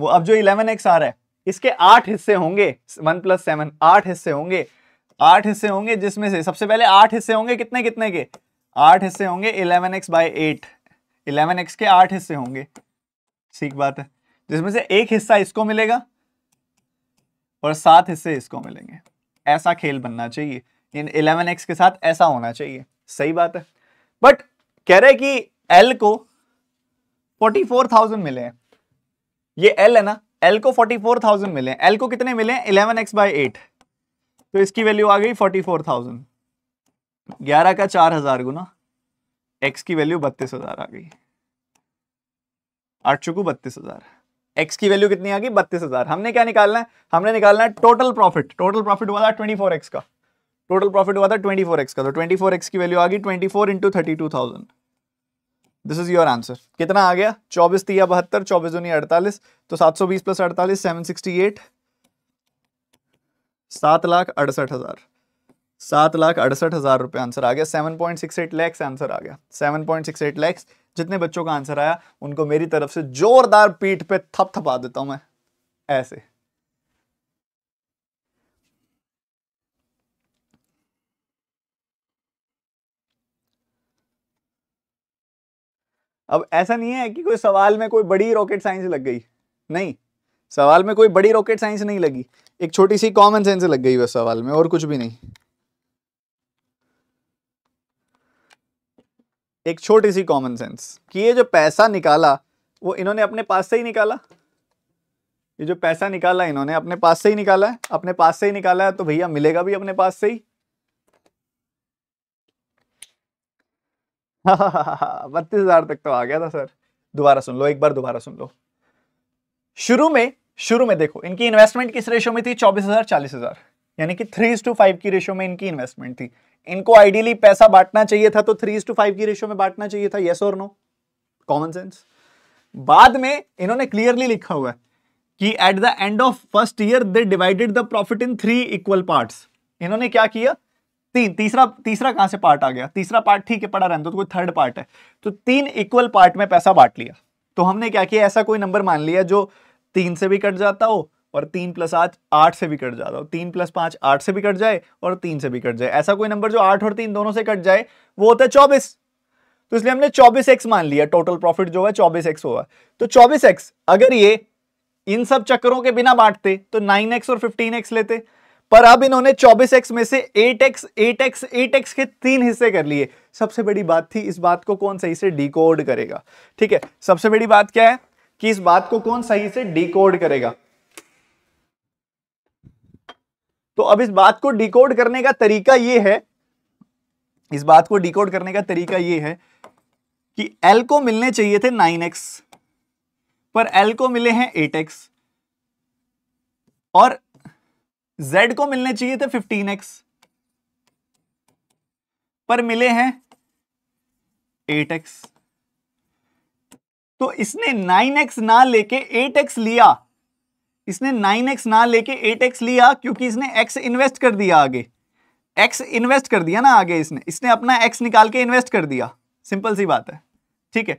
वो अब जो इलेवन एक्स आ रहा है इसके आठ हिस्से होंगे वन प्लस सेवन आठ हिस्से होंगे आठ हिस्से होंगे जिसमें से सबसे पहले आठ हिस्से होंगे कितने कितने के आठ हिस्से होंगे eleven x by eight eleven x के आठ हिस्से होंगे ठीक बात है जिसमें से एक हिस्सा इसको मिलेगा और सात हिस्से इसको मिलेंगे ऐसा खेल बनना चाहिए इन इलेवन एक्स के साथ ऐसा होना चाहिए सही बात है बट कह रहे कि एल को फोर्टी फोर थाउजेंड मिले ये एल है ना एल को फोर्टी फोर थाउजेंड मिले एल को कितने मिले इलेवन एक्स बाई एट तो इसकी वैल्यू आ गई फोर्टी फोर थाउजेंड ग्यारह का चार हजार गुना एक्स की वैल्यू बत्तीस हजार आ गई आठ चुकू बत्तीस हजार एक्स की वैल्यू कितनी आ गई बत्तीस हजार हमने क्या निकालना है हमने निकालना है टोटल प्रॉफिट टोटल प्रॉफिट हुआ था ट्वेंटी फोर एक्स का टोटल प्रॉफिट हुआ था ट्वेंटी फोर एक्स का तो ट्वेंटी फोर एक्स की वैल्यू आ गई twenty four into thirty two thousand this is your answer कितना आ गया चौबीस तीया बहत्तर चौबीस दूनी अड़तालीस तो सात सौ बीस प्लस अड़तालीस सेवन सिक्सटी एट सात लाख अड़सठ हज़ार सात लाख अड़सठ हज़ार रुपये आंसर आ गया seven point six eight lakhs answer आ गया seven point six eight lakhs जितने बच्चों का आंसर आया उनको मेरी तरफ से जोरदार पीठ पे थप थपा देता हूं मैं ऐसे अब ऐसा नहीं है कि कोई सवाल में कोई बड़ी रॉकेट साइंस लग गई नहीं सवाल में कोई बड़ी रॉकेट साइंस नहीं लगी एक छोटी सी कॉमन सेंस लग गई बस सवाल में और कुछ भी नहीं एक छोटी सी कॉमन सेंस कि ये जो पैसा निकाला वो इन्होंने अपने पास से ही निकाला ये जो पैसा निकाला इन्होंने अपने पास से ही निकाला है अपने पास से ही निकाला है तो भैया मिलेगा भी अपने पास से ही (laughs) बत्तीस हजार तक तो आ गया था सर दोबारा सुन लो एक बार दोबारा सुन लो शुरू में शुरू में देखो इनकी इन्वेस्टमेंट किस रेशो में थी चौबीस हजार चालीस हजार यानी कि थ्री टू फाइव की रेशो में इनकी इन्वेस्टमेंट थी इनको आइडियली पैसा बांटना चाहिए था तो थ्री टू फाइव की रेशो में बांटना चाहिए था येस और नो कॉमन सेंस बाद में इन्होंने क्लियरली लिखा हुआ है कि at the end of first year they divided the profit in three equal part इन्होंने क्या किया तीन तीसरा तीसरा कहां से पार्ट आ गया तीसरा पार्ट ठीक है पड़ा रहने तो कोई थर्ड पार्ट है तो तीन इक्वल पार्ट में पैसा बांट लिया तो हमने क्या किया ऐसा कोई नंबर मान लिया जो तीन से भी कट जाता हो और तीन प्लस आज आठ से भी कट जाता हो तीन प्लस पांच आठ से भी कट जाए और तीन से भी कट जाए ऐसा कोई नंबर जो आठ और तीन दोनों से कट जाए वो होता है चौबीस तो इसलिए हमने चौबीस एक्स मान लिया टोटल प्रॉफिट जो है चौबीस एक्स होगा तो चौबीस एक्स अगर ये इन सब चक्करों के बिना बांटते तो नाइन एक्स और फिफ्टीन एक्स लेते पर अब इन्होंने एक्स में से eight eight x x eight x के तीन हिस्से कर लिए सबसे बड़ी बात थी इस बात को कौन सही से डिकोड करेगा ठीक है सबसे बड़ी बात क्या है कि इस बात को कौन सही से डिकोड करेगा तो अब इस बात को डिकोड करने का तरीका यह है इस बात को डिकोड करने का तरीका यह है कि एल को मिलने चाहिए थे नाइन एक्स पर एल को मिले हैं एट एक्स और जेड को मिलने चाहिए थे फिफ्टीन एक्स पर मिले हैं एट एक्स तो इसने 9x ना लेके 8x लिया इसने 9x ना लेके 8x लिया क्योंकि इसने x इन्वेस्ट कर दिया आगे x इन्वेस्ट कर दिया ना आगे इसने इसने अपना x निकाल के इन्वेस्ट कर दिया सिंपल सी बात है ठीक है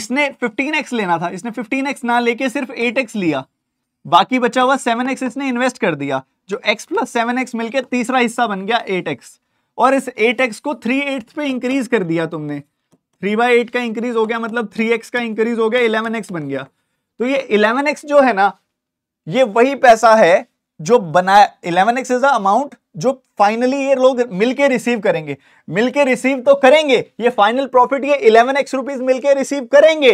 इसने 15x लेना था इसने 15x ना लेके सिर्फ 8x लिया बाकी बचा हुआ 7x इसने इन्वेस्ट कर दिया जो x प्लस सेवन मिलकर तीसरा हिस्सा बन गया 8x और इस 8x को थ्री एट्थ पे इंक्रीज कर दिया तुमने थ्री बाई एट का इंक्रीज हो गया मतलब थ्री एक्स का इंक्रीज हो गया इलेवन एक्स बन गया तो ये इलेवन एक्स जो है ना ये वही पैसा है जो बनाया इलेवन एक्स इज अमाउंट जो फाइनली ये लोग मिलके रिसीव करेंगे मिलके रिसीव तो करेंगे ये फाइनल प्रॉफिट ये इलेवन एक्स रुपीज मिलकर रिसीव करेंगे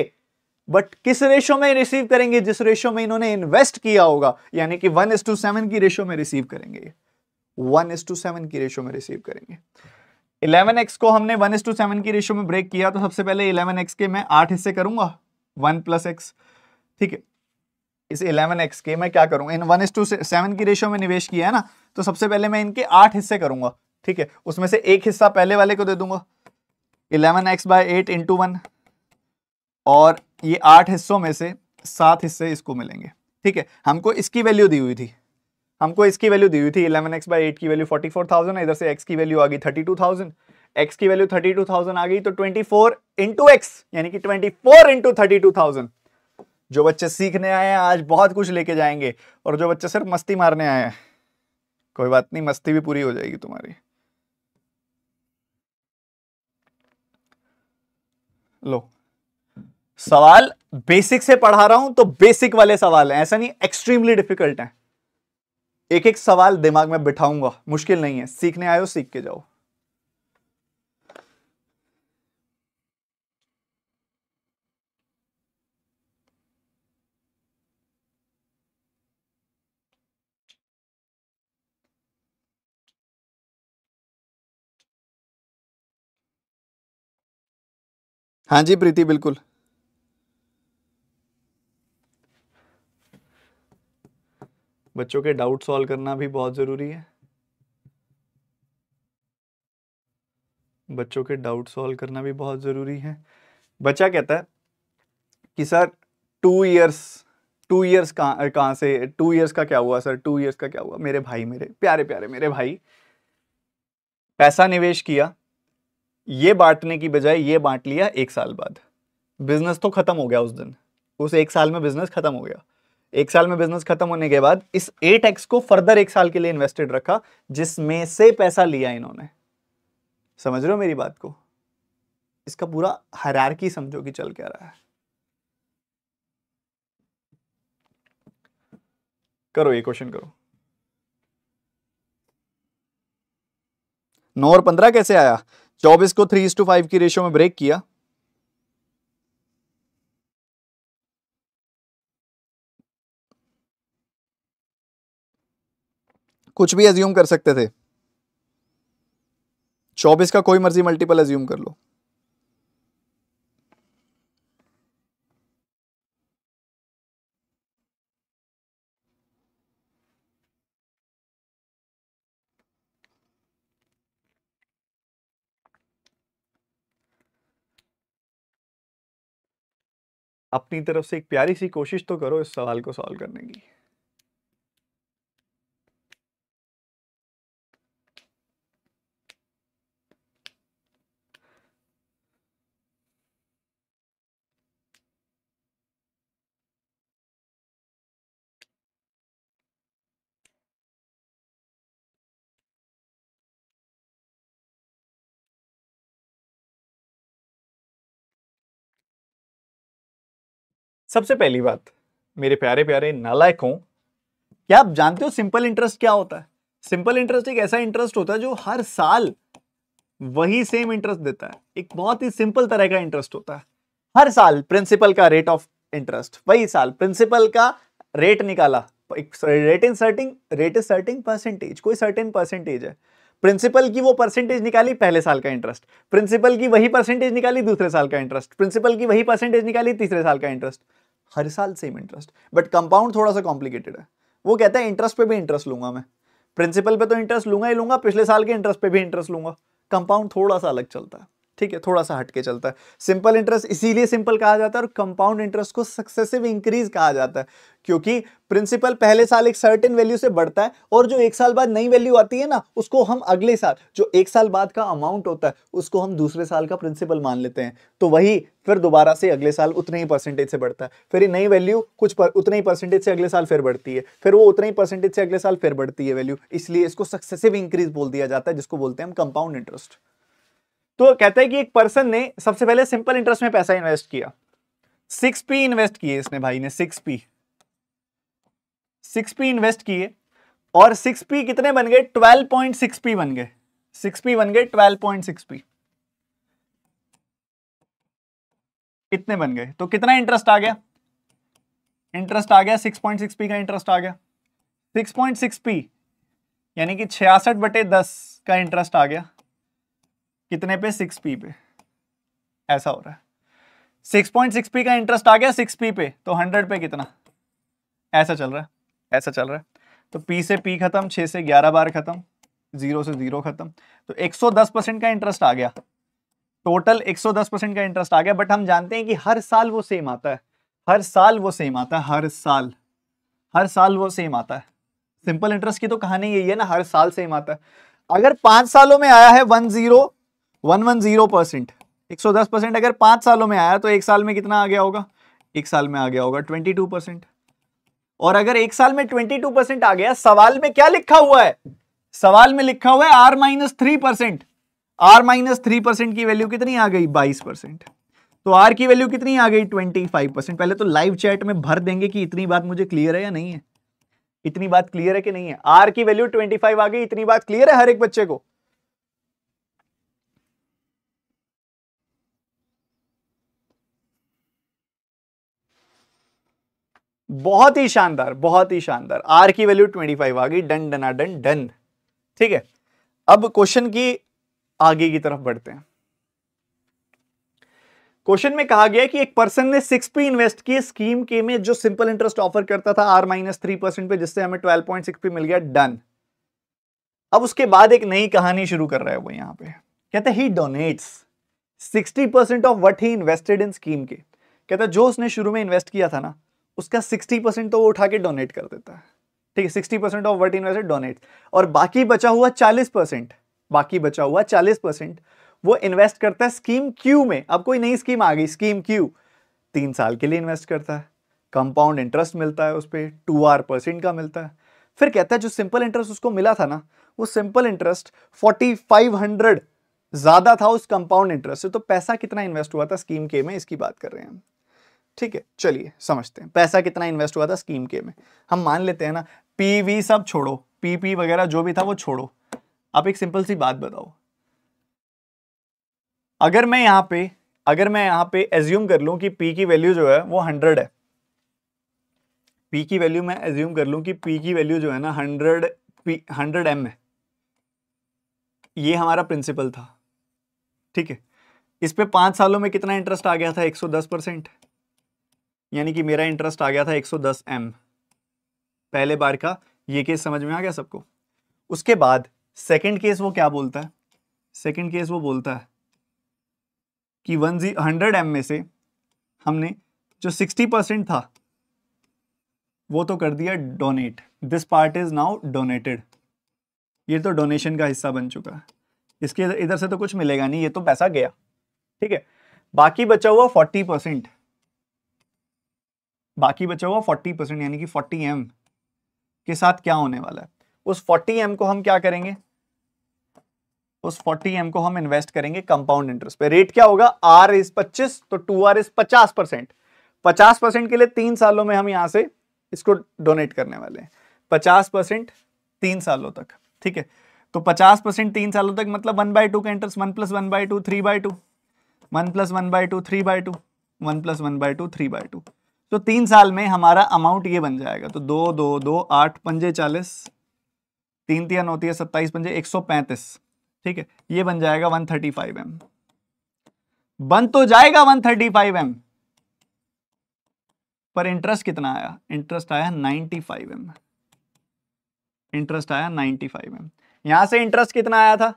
बट किस रेशो में रिसीव करेंगे जिस रेशो में इन्होंने इन्वेस्ट किया होगा यानी कि वन इस टू सेवन की रेशो में रिसीव करेंगे वन इस टू सेवन की रेशो में रिसीव करेंगे इलेवन एक्स को हमने वन एस टू सेवन की रेशियो में ब्रेक किया तो सबसे पहले इलेवन एक्स के मैं आठ हिस्से करूंगा वन प्लस एक्स ठीक है इस इलेवन एक्स के मैं क्या करूंगा इन वन टू सेवन की रेशियो में निवेश किया है ना तो सबसे पहले मैं इनके आठ हिस्से करूंगा ठीक है उसमें से एक हिस्सा पहले वाले को दे दूंगा eleven x by eight into one और ये आठ हिस्सों में से सात हिस्से इसको मिलेंगे ठीक है हमको इसकी वैल्यू दी हुई थी हमको इसकी वैल्यू दी हुई थी इलेवन एक्स बाई एट की वैल्यू फोर्टी फोर थाउजेंड इधर से एक्स की वैल्यू आ गई थर्टी टू थाउजेंड एक्स की वैल्यू थर्टी टू थाउजेंड आ गई तो ट्वेंटी फोर इंटू एक्स यानी कि twenty four into thirty two thousand जो बच्चे सीखने आए हैं आज बहुत कुछ लेके जाएंगे और जो बच्चे सिर्फ मस्ती मारने आए हैं कोई बात नहीं मस्ती भी पूरी हो जाएगी तुम्हारी लो सवाल बेसिक से पढ़ा रहा हूं तो बेसिक वाले सवाल है ऐसा नहीं एक्सट्रीमली डिफिकल्ट है एक एक सवाल दिमाग में बिठाऊंगा मुश्किल नहीं है सीखने आयो सीख के जाओ हाँ जी प्रीति बिल्कुल बच्चों के डाउट सॉल्व करना भी बहुत ज़रूरी है बच्चों के डाउट सॉल्व करना भी बहुत ज़रूरी है बच्चा कहता है कि sir two years two years कहाँ कहाँ से टू ईयर्स का क्या हुआ सर टू ईयर्स का क्या हुआ मेरे भाई मेरे प्यारे प्यारे मेरे भाई पैसा निवेश किया ये बांटने की बजाय ये बांट लिया एक साल बाद बिजनेस तो खत्म हो गया उस दिन उस एक साल में बिजनेस खत्म हो गया एक साल में बिजनेस खत्म होने के बाद इस एट एक्स को फर्दर एक साल के लिए इन्वेस्टेड रखा जिसमें से पैसा लिया इन्होंने समझ रहे हो मेरी बात को इसका पूरा हरारकी समझो कि चल क्या रहा है करो ये क्वेश्चन करो नौ और पंद्रह कैसे आया चौबीस को थ्री टू फाइव की रेशियो में ब्रेक किया कुछ भी एज्यूम कर सकते थे चौबीस का कोई मर्जी मल्टीपल एज्यूम कर लो अपनी तरफ से एक प्यारी सी कोशिश तो करो इस सवाल को सॉल्व करने की सबसे पहली बात मेरे प्यारे प्यारे नालायकों क्या आप जानते हो सिंपल इंटरेस्ट क्या होता है सिंपल इंटरेस्ट एक ऐसा इंटरेस्ट होता है जो हर साल वही सेम इंटरेस्ट देता है एक बहुत ही सिंपल तरह का इंटरेस्ट होता है हर साल प्रिंसिपल का रेट ऑफ इंटरेस्ट वही साल प्रिंसिपल का रेट निकाला rate in certain rate is certain percentage कोई सर्टेन परसेंटेज है प्रिंसिपल की वो परसेंटेज निकाली पहले साल का इंटरेस्ट प्रिंसिपल की वही परसेंटेज निकाली दूसरे साल का इंटरेस्ट प्रिंसिपल की वही परसेंटेज निकाली तीसरे साल का इंटरेस्ट हर साल सेम इंटरेस्ट बट कंपाउंड थोड़ा सा कॉम्प्लिकेटेड है वो कहता है इंटरेस्ट पे भी इंटरेस्ट लूंगा मैं प्रिंसिपल पे तो इंटरेस्ट लूंगा ही लूंगा पिछले साल के इंटरेस्ट पे भी इंटरेस्ट लूंगा कंपाउंड थोड़ा सा अलग चलता है ठीक है थोड़ा सा हटके चलता है सिंपल इंटरेस्ट इसीलिए सिंपल कहा जाता है और कंपाउंड इंटरेस्ट को सक्सेसिव इंक्रीज कहा जाता है क्योंकि प्रिंसिपल पहले साल एक सर्टेन वैल्यू से बढ़ता है और जो एक साल बाद नई वैल्यू आती है ना उसको हम अगले साल जो एक साल बाद का अमाउंट होता है उसको हम दूसरे साल का प्रिंसिपल मान लेते हैं तो वही फिर दोबारा से अगले साल उतने ही परसेंटेज से बढ़ता है फिर ये नई वैल्यू कुछ पर उतने ही परसेंटेज से अगले साल फिर बढ़ती है फिर वो उतने ही परसेंटेज से अगले साल फिर बढ़ती है वैल्यू इसलिए इसको सक्सेसिव इंक्रीज बोल दिया जाता है जिसको बोलते हैं हम कंपाउंड इंटरेस्ट तो कहते हैं कि एक पर्सन ने सबसे पहले सिंपल इंटरेस्ट में पैसा इन्वेस्ट किया सिक्स पी इन्वेस्ट किए इसने भाई ने six P six P invest किए और सिक्स पी कितने बन गए ट्वेल्व पॉइंट सिक्स पी बन गए सिक्स पी बन गए ट्वेल्व पॉइंट सिक्स पी इतने बन गए तो कितना इंटरेस्ट आ गया इंटरेस्ट आ गया सिक्स पॉइंट सिक्स पी का इंटरेस्ट आ गया सिक्स पॉइंट सिक्स पी यानी कि छियासठ बटे दस का इंटरेस्ट आ गया कितने पे सिक्स पी पे ऐसा हो रहा है सिक्स पॉइंट सिक्स पी का इंटरेस्ट आ गया सिक्स पी पे तो हंड्रेड पे कितना ऐसा चल रहा है ऐसा चल रहा है तो पी से पी खत्म छ से ग्यारह बार खत्म जीरो से जीरो खत्म तो एक सौ दस परसेंट का इंटरेस्ट आ गया टोटल एक सौ दस परसेंट का इंटरेस्ट आ गया बट हम जानते हैं कि हर साल वो सेम आता है हर साल वो सेम आता है हर साल हर साल वो सेम आता है सिंपल इंटरेस्ट की तो कहानी यही है ना हर साल सेम आता है अगर पांच सालों में आया है one zero one one zero percent एक सौ दस परसेंट अगर पांच सालों में आया तो एक साल में कितना आ गया होगा एक साल में आ गया होगा ट्वेंटी टू परसेंट और अगर एक साल में ट्वेंटी टू परसेंट आ गया सवाल में क्या लिखा हुआ है सवाल में लिखा हुआ है R minus three percent R minus three percent की वैल्यू कितनी आ गई बाईस परसेंट तो आर की वैल्यू कितनी आ गई ट्वेंटी फाइव परसेंट पहले तो लाइव चैट में भर देंगे कि इतनी बात मुझे क्लियर है या नहीं है इतनी बात क्लियर है कि नहीं है आर की वैल्यू ट्वेंटी फाइव आ गई इतनी बात क्लियर है हर एक बच्चे को बहुत ही शानदार बहुत ही शानदार आर की वैल्यू 25 आ गई डन डना डन डन ठीक है अब क्वेश्चन की आगे की तरफ बढ़ते हैं क्वेश्चन में कहा गया कि एक पर्सन ने सिक्स पी इन्वेस्ट की स्कीम के में जो सिंपल इंटरेस्ट ऑफर करता था आर माइनस थ्री परसेंट पे जिससे हमें ट्वेल्व पॉइंट सिक्स पी मिल गया डन अब उसके बाद एक नई कहानी शुरू कर रहा है वो यहां पे कहते ही donates sixty percent of what he invested in scheme के कहता जो उसने शुरू में इन्वेस्ट किया था ना उसका सिक्सटी परसेंट तो वो उठा के डोनेट कर देता है ठीक है sixty percent of what invested donate और बाकी बचा हुआ चालीस परसेंट बाकी बचा हुआ चालीस परसेंट वो इन्वेस्ट करता है स्कीम क्यू में अब कोई नई स्कीम आ गई स्कीम क्यू तीन साल के लिए इन्वेस्ट करता है कंपाउंड इंटरेस्ट मिलता है उस पर टू आर परसेंट का मिलता है फिर कहता है जो सिंपल इंटरेस्ट उसको मिला था ना वो simple interest forty five hundred ज़्यादा था उस कंपाउंड इंटरेस्ट से तो पैसा कितना इन्वेस्ट हुआ था स्कीम के में इसकी बात कर रहे हैं हम ठीक है चलिए समझते हैं पैसा कितना इन्वेस्ट हुआ था स्कीम के में हम मान लेते हैं ना पी वी सब छोड़ो पी पी वगैरह जो भी था वो छोड़ो आप एक सिंपल सी बात बताओ अगर मैं यहां पे अगर मैं यहां पे एज्यूम कर लूँ कि पी की वैल्यू जो है वो हंड्रेड है पी की वैल्यू मैं एज्यूम कर लू कि पी की वैल्यू जो है ना हंड्रेड पी हंड्रेड एम है ये हमारा प्रिंसिपल था ठीक है इस पे पांच सालों में कितना इंटरेस्ट आ गया था दस परसेंट यानी कि मेरा इंटरेस्ट आ गया था 110 एम पहले बार का ये केस समझ में आ गया सबको उसके बाद सेकंड केस वो क्या बोलता है सेकंड केस वो बोलता है कि वन जी हंड्रेड एम में से हमने जो सिक्सटी परसेंट था वो तो कर दिया donate this part is now donated ये तो डोनेशन का हिस्सा बन चुका है इसके इधर से तो कुछ मिलेगा नहीं ये तो पैसा गया ठीक है बाकी बचा हुआ फोर्टी परसेंट बाकी बचा हुआ फोर्टी परसेंट यानी कि फोर्टी एम के साथ क्या होने वाला है उस फोर्टी एम को हम क्या करेंगे उस 40 एम को हम इन्वेस्ट करेंगे कंपाउंड इंटरेस्ट पे रेट क्या होगा आर इज 25 तो टू आर इज 50 परसेंट पचास परसेंट के लिए तीन सालों में हम यहां से इसको डोनेट करने वाले हैं पचास परसेंट तीन सालों तक ठीक है तो पचास परसेंट तीन सालों तक मतलब वन बाई टू का interest one plus one by two three by two one plus one by two three by two one plus one by two three by two तो तीन साल में हमारा अमाउंट ये बन जाएगा तो दो दो दो आठ पंजे चालीस तीन तीन होती है सत्ताईस पंजे एक सौ पैंतीस ठीक है ये बन जाएगा वन थर्टी फाइव एम बन तो जाएगा वन थर्टी फाइव एम पर इंटरेस्ट कितना आया इंटरेस्ट आया नाइनटी फाइव एम इंटरेस्ट आया नाइनटी फाइव एम यहां से इंटरेस्ट कितना आया था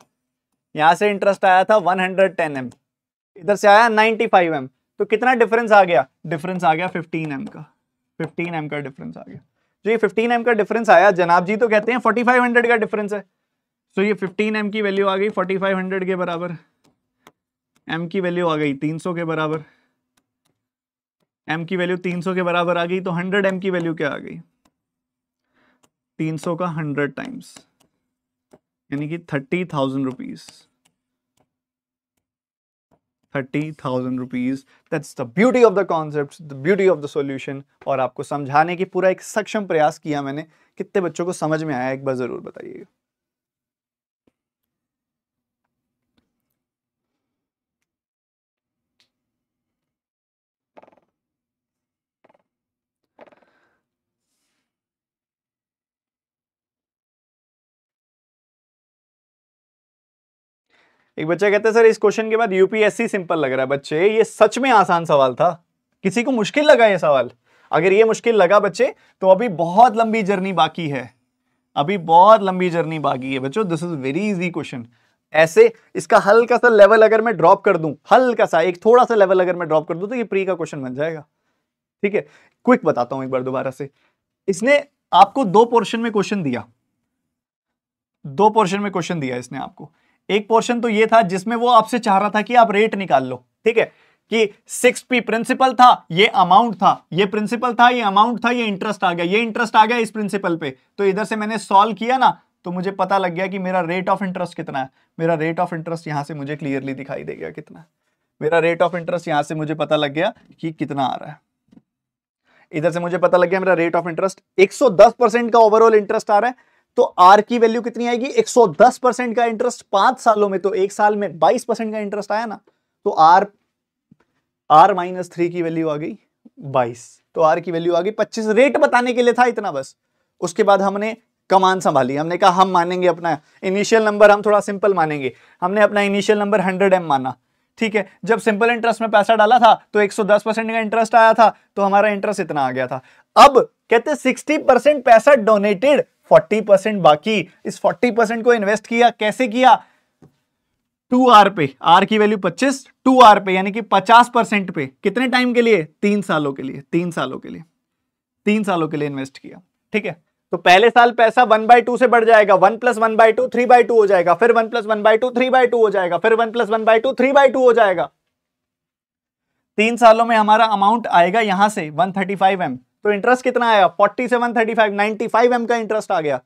यहां से इंटरेस्ट आया था वन हंड्रेड टेन एम इधर से आया नाइनटी फाइव एम तो कितना डिफरेंस आ गया डिफरेंस आ गया फिफ्टीन एम का फिफ्टीन एम का डिफरेंस आ गया जो ये फिफ्टीन एम का डिफरेंस आया जनाब जी तो कहते हैं फोर्टी फाइव हंड्रेड का डिफरेंस है सो ये फिफ्टीन एम की वैल्यू आ गई फोर्टी फाइव हंड्रेड के बराबर एम की वैल्यू आ गई तीन सौ के बराबर एम की वैल्यू तीन सौ के बराबर आ गई तो हंड्रेड एम की वैल्यू क्या आ गई तीन सौ का हंड्रेड टाइम्स यानी कि thirty thousand rupees thirty thousand rupees that's the beauty of the concept the beauty of the solution और आपको समझाने की पूरा एक सक्षम प्रयास किया मैंने कितने बच्चों को समझ में आया एक बार ज़रूर बताइएगा एक बच्चा कहता है सर इस क्वेश्चन के बाद यूपीएससी सिंपल लग रहा है बच्चे ये सच में आसान सवाल था किसी को मुश्किल लगा ये सवाल अगर ये मुश्किल लगा बच्चे तो अभी बहुत लंबी जर्नी बाकी है अभी बहुत लंबी जर्नी बाकी है बच्चों this is very easy question ऐसे इसका हल्का सा लेवल अगर मैं ड्रॉप कर दूं हल्का सा एक थोड़ा सा लेवल अगर मैं ड्रॉप कर दूं तो ये प्री का क्वेश्चन बन जाएगा ठीक है क्विक बताता हूं एक बार दोबारा से इसने आपको दो पोर्शन में क्वेश्चन दिया दो पोर्शन में क्वेश्चन दिया इसने आपको एक पोर्शन तो ये था जिसमें वो आपसे चाह रहा था कि आप रेट निकाल लो ठीक है कि सिक्स पी प्रिंसिपल था ये अमाउंट था ये प्रिंसिपल था ये अमाउंट था ये इंटरेस्ट आ गया ये इंटरेस्ट आ गया इस प्रिंसिपल पे तो इधर से मैंने सॉल्व किया ना तो मुझे पता लग गया कि मेरा रेट ऑफ इंटरेस्ट कितना है मेरा रेट ऑफ इंटरेस्ट यहां से मुझे क्लियरली दिखाई दे गया कितना मेरा रेट ऑफ इंटरेस्ट यहां से मुझे पता लग गया कि कितना आ रहा है इधर से मुझे पता लग गया मेरा रेट ऑफ इंटरेस्ट एक का ओवरऑल इंटरेस्ट आ रहा है तो आर की वैल्यू कितनी आएगी 110 परसेंट का इंटरेस्ट पांच सालों में तो एक साल में 22 परसेंट का इंटरेस्ट आया ना तो आर आर माइनस थ्री की वैल्यू आ गई 22 तो आर की वैल्यू आ गई 25 रेट बताने के लिए था इतना बस उसके बाद हमने कमान संभाली हमने कहा हम मानेंगे अपना इनिशियल नंबर हम थोड़ा सिंपल मानेंगे हमने अपना इनिशियल नंबर हंड्रेड एम माना ठीक है जब सिंपल इंटरेस्ट में पैसा डाला था तो 110 परसेंट का इंटरेस्ट आया था तो हमारा इंटरेस्ट इतना आ गया था अब कहते 60 परसेंट पैसा डोनेटेड फोर्टी परसेंट बाकी इस फोर्टी परसेंट को इन्वेस्ट किया कैसे किया टू आर पे आर की वैल्यू पच्चीस टू आर पे यानी कि पचास परसेंट पे कितने टाइम के लिए तीन सालों के लिए तीन सालों के लिए तीन सालों के लिए इन्वेस्ट किया ठीक है तो पहले साल पैसा वन बाय टू से बढ़ जाएगा one plus one by two three by two हो जाएगा फिर one plus one by two three by two हो जाएगा फिर one plus one by two three by two हो जाएगा तीन सालों में हमारा अमाउंट आएगा यहां से वन थर्टी फाइव एम तो इंटरेस्ट कितना आया forty seven thirty five ninety five M का इंटरेस्ट आ गया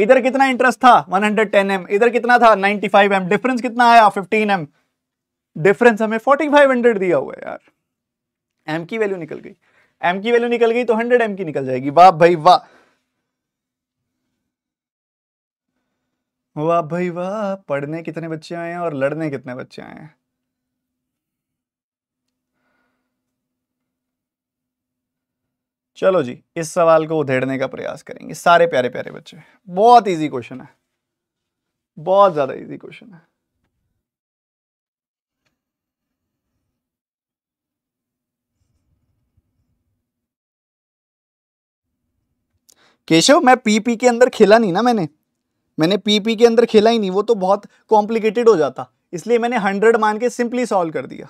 इधर कितना इंटरेस्ट था 110 एम इधर कितना था 95 एम डिफरेंस कितना आया 15 एम डिफरेंस हमें 4500 दिया हुआ है यार एम की वैल्यू निकल गई एम की वैल्यू निकल गई तो 100 एम की निकल जाएगी वाह भाई वाह वाह भाई वाह पढ़ने कितने बच्चे आए हैं और लड़ने कितने बच्चे आए हैं चलो जी इस सवाल को उधेड़ने का प्रयास करेंगे सारे प्यारे प्यारे बच्चे बहुत इजी क्वेश्चन है बहुत ज़्यादा इजी क्वेश्चन है केशव मैं पीपी के अंदर खेला नहीं ना मैंने मैंने पीपी के अंदर खेला ही नहीं वो तो बहुत कॉम्प्लिकेटेड हो जाता इसलिए मैंने हंड्रेड मान के सिंपली सॉल्व कर दिया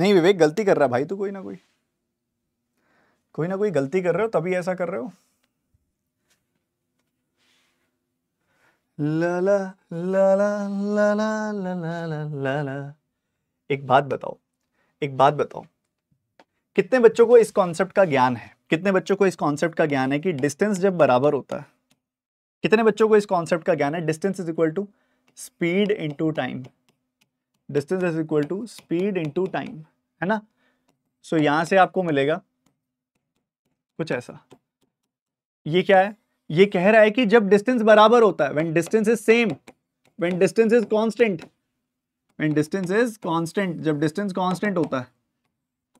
नहीं विवेक गलती कर रहा भाई तू कोई ना कोई कोई ना कोई गलती कर रहे हो तभी ऐसा कर रहे हो एक बात बताओ एक बात बताओ कितने बच्चों को इस कॉन्सेप्ट का ज्ञान है कितने बच्चों को इस कॉन्सेप्ट का ज्ञान है कि डिस्टेंस जब बराबर होता है कितने बच्चों को इस कॉन्सेप्ट का ज्ञान है distance is equal to speed into time distance is equal to speed into time है ना सो so, यहां से आपको मिलेगा कुछ ऐसा ये क्या है ये कह रहा है कि जब डिस्टेंस बराबर होता है when distance is same when distance is constant when distance is constant जब डिस्टेंस कांस्टेंट होता है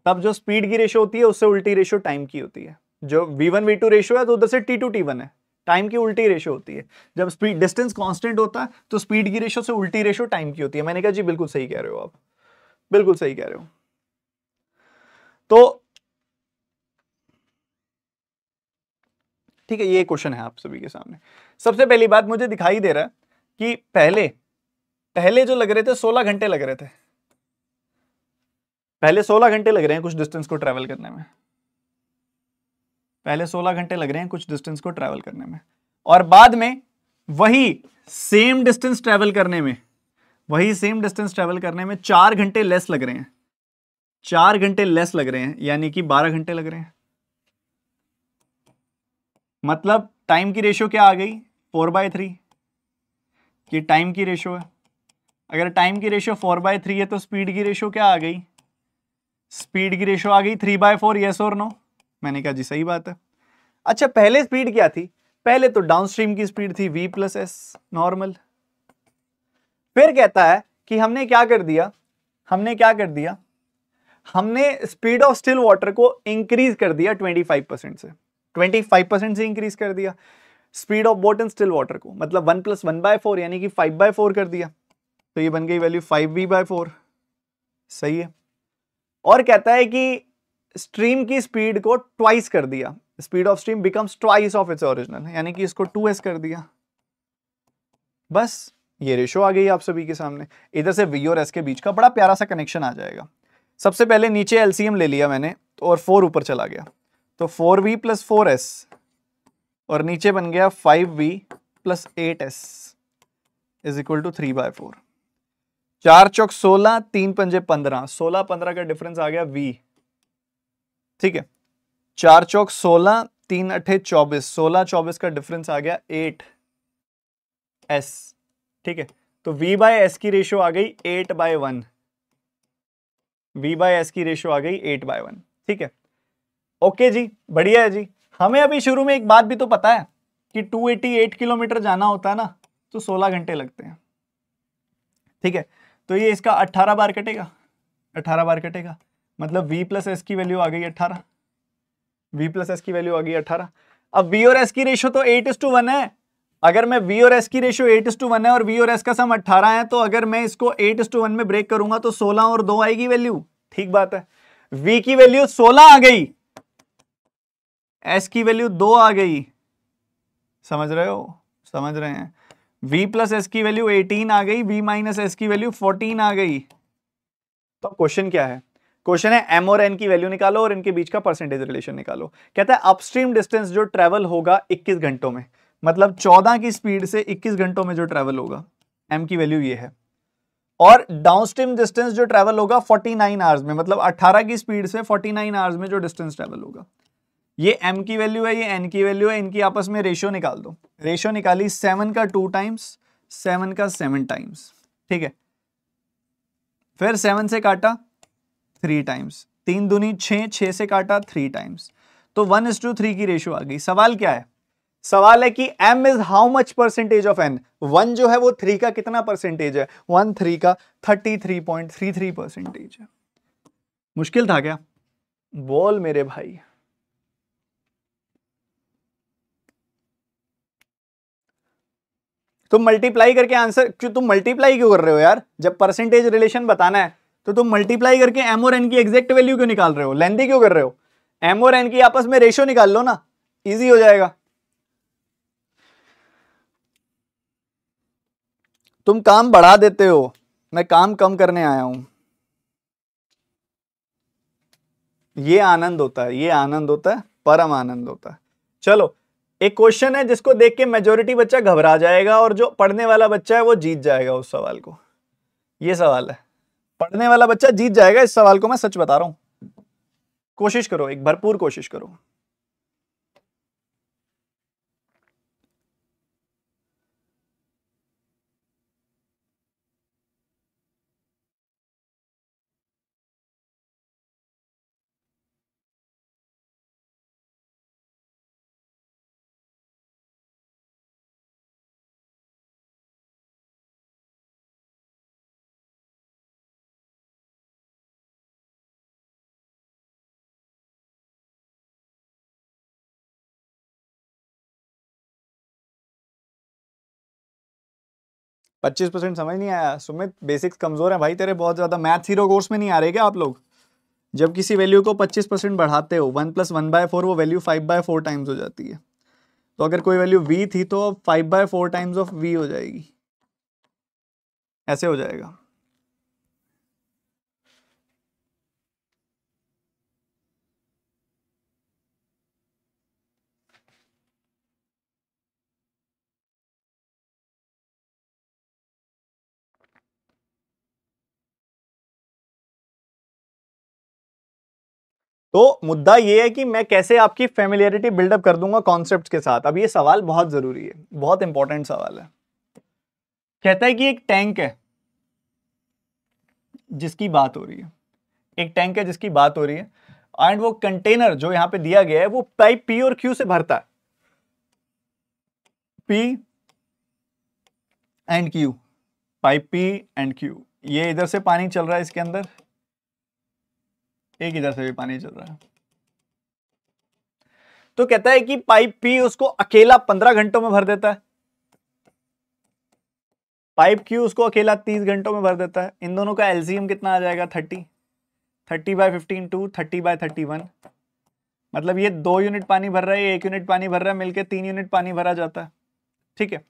तब जो स्पीड की रेशो होती है उससे उल्टी रेशो टाइम की होती है जो वी टू रेशो है तो उधर से टी वन है टाइम की उल्टी रेशो होती है जब स्पीड डिस्टेंस कांस्टेंट होता है तो स्पीड की रेशो से उल्टी रेशो टाइम की होती है मैंने कहा जी बिल्कुल सही कह रहे हो आप बिल्कुल सही कह रहे हो तो ठीक है ये क्वेश्चन है आप सभी के सामने सबसे पहली बात मुझे दिखाई दे रहा है कि पहले पहले जो लग रहे थे सोलह घंटे लग रहे थे पहले सोलह घंटे लग रहे हैं कुछ डिस्टेंस को ट्रेवल करने में पहले 16 घंटे लग रहे हैं कुछ डिस्टेंस को ट्रैवल करने में और बाद में वही सेम डिस्टेंस ट्रैवल करने में वही सेम डिस्टेंस ट्रैवल करने में चार घंटे लेस लग रहे हैं चार घंटे लेस लग रहे हैं यानी कि बारह घंटे लग रहे हैं मतलब टाइम की रेशियो क्या आ गई फोर बाय थ्री ये टाइम की रेशियो है अगर टाइम की रेशियो फोर बाय थ्री है तो स्पीड की रेशियो क्या आ गई स्पीड की रेशियो आ गई थ्री बाय फोर येस और नो मैंने कहा जी सही बात है अच्छा पहले स्पीड क्या थी पहले तो डाउनस्ट्रीम की स्पीड थी वी प्लस एस नॉर्मल फिर कहता है कि हमने क्या कर दिया हमने क्या कर दिया हमने स्पीड ऑफ स्टिल वाटर को इंक्रीज कर दिया 25 परसेंट से 25 परसेंट से इंक्रीज कर दिया speed of boat and still water को मतलब one plus one by four यानी कि फाइव बाय फोर कर दिया तो ये बन गई value five V by four सही है और कहता है कि स्ट्रीम की स्पीड को ट्वाइस कर दिया speed of stream becomes twice of its original यानी कि इसको टू कर दिया बस ये रेशो आ गई आप सभी के सामने इधर से वी और एस के बीच का बड़ा प्यारा सा कनेक्शन आ जाएगा सबसे पहले नीचे एलसीएम ले लिया मैंने तो और फोर ऊपर चला गया तो four V plus four S और नीचे बन गया five V plus eight S is equal to three by four चार चौक सोलह तीन पंजे पंद्रह सोलह पंद्रह का डिफरेंस आ गया वी ठीक है चार चौक सोलह तीन अठे चौबीस सोलह चौबीस का डिफरेंस आ गया एट एस ठीक है तो v बाय एस की रेशियो आ गई eight by one V by S की रेशियो आ गई एट बाय वन ठीक है ओके जी बढ़िया है जी हमें अभी शुरू में एक बात भी तो पता है कि 288 किलोमीटर जाना होता है ना तो 16 घंटे लगते हैं ठीक है तो ये इसका 18 बार कटेगा 18 बार कटेगा मतलब v प्लस एस की वैल्यू आ गई अट्ठारह v प्लस एस की वैल्यू आ गई अट्ठारह अब v और s की रेशियो तो एट इस टू वन है अगर मैं v और s की ratio eight is to one है और v और s का सम अट्ठारह है तो अगर मैं इसको एट इस टू वन में ब्रेक करूंगा तो सोलह और दो आएगी वैल्यू ठीक बात है v की वैल्यू सोलह आ गई s की वैल्यू दो आ गई समझ रहे हो समझ रहे हैं v प्लस एस की वैल्यू एटीन आ गई v माइनस एस की वैल्यू फोर्टीन आ गई तो क्वेश्चन क्या है क्वेश्चन है एम और एन की वैल्यू निकालो और इनके बीच का परसेंटेज रिलेशन निकालो कहता है अपस्ट्रीम डिस्टेंस जो ट्रेवल होगा इक्कीस घंटों में मतलब चौदह की स्पीड से इक्कीस घंटों में जो ट्रेवल होगा एम की वैल्यू ये है और डाउनस्ट्रीम डिस्टेंस जो ट्रैवल होगा 49 आवर्स में मतलब 18 की स्पीड से 49 आवर्स में जो डिस्टेंस ट्रैवल होगा ये m की वैल्यू है ये n की वैल्यू है इनकी आपस में रेशियो निकाल दो रेशियो निकाली सेवन का टू टाइम्स सेवन का सेवन टाइम्स ठीक है फिर सेवन से काटा थ्री टाइम्स तीन दूनी छे छे से काटा थ्री टाइम्स तो वन इज टू थ्री की रेशियो आ गई सवाल क्या है सवाल है कि m is how much percentage of n one जो है वो थ्री का कितना परसेंटेज है वन थ्री का thirty three point three three percentage है मुश्किल था क्या बोल मेरे भाई तुम मल्टीप्लाई करके आंसर क्यों तुम मल्टीप्लाई क्यों कर रहे हो यार जब परसेंटेज रिलेशन बताना है तो तुम मल्टीप्लाई करके एम और एन की एग्जैक्ट वैल्यू क्यों निकाल रहे हो लेंथी क्यों कर रहे हो एम और एन की आपस में रेशियो निकाल लो ना इजी हो जाएगा तुम काम बढ़ा देते हो मैं काम कम करने आया हूं ये आनंद होता है ये आनंद होता है परम आनंद होता है चलो एक क्वेश्चन है जिसको देख के मेजोरिटी बच्चा घबरा जाएगा और जो पढ़ने वाला बच्चा है वो जीत जाएगा उस सवाल को ये सवाल है पढ़ने वाला बच्चा जीत जाएगा इस सवाल को मैं सच बता रहा हूं कोशिश करो एक भरपूर कोशिश करो पच्चीस परसेंट समझ नहीं आया सुमित बेसिक्स कमज़ोर है भाई तेरे बहुत ज़्यादा मैथ हीरो कोर्स में नहीं आ रहे क्या आप लोग जब किसी वैल्यू को पच्चीस परसेंट बढ़ाते हो one plus one by four वो value five by four times हो जाती है तो अगर कोई वैल्यू वी थी तो five by four times of V हो जाएगी ऐसे हो जाएगा तो मुद्दा ये है कि मैं कैसे आपकी फेमिलियरिटी बिल्डअप कर दूंगा कॉन्सेप्ट के साथ अब ये सवाल बहुत ज़रूरी है बहुत इंपॉर्टेंट सवाल है कहता है कि एक टैंक है जिसकी बात हो रही है एक टैंक है जिसकी बात हो रही है एंड वो कंटेनर जो यहां पे दिया गया है वो पाइप पी और क्यू से भरता है P and Q pipe P and Q ये इधर से पानी चल रहा है इसके अंदर एक इधर से भी पानी चल रहा है तो कहता है कि पाइप पी उसको अकेला पंद्रह घंटों में भर देता है पाइप क्यू उसको अकेला तीस घंटों में भर देता है इन दोनों का एलसीएम कितना आ जाएगा thirty thirty by fifteen two thirty by thirty one मतलब ये दो यूनिट पानी भर रहा है एक यूनिट पानी भर रहा है मिलकर तीन यूनिट पानी भरा जाता है ठीक है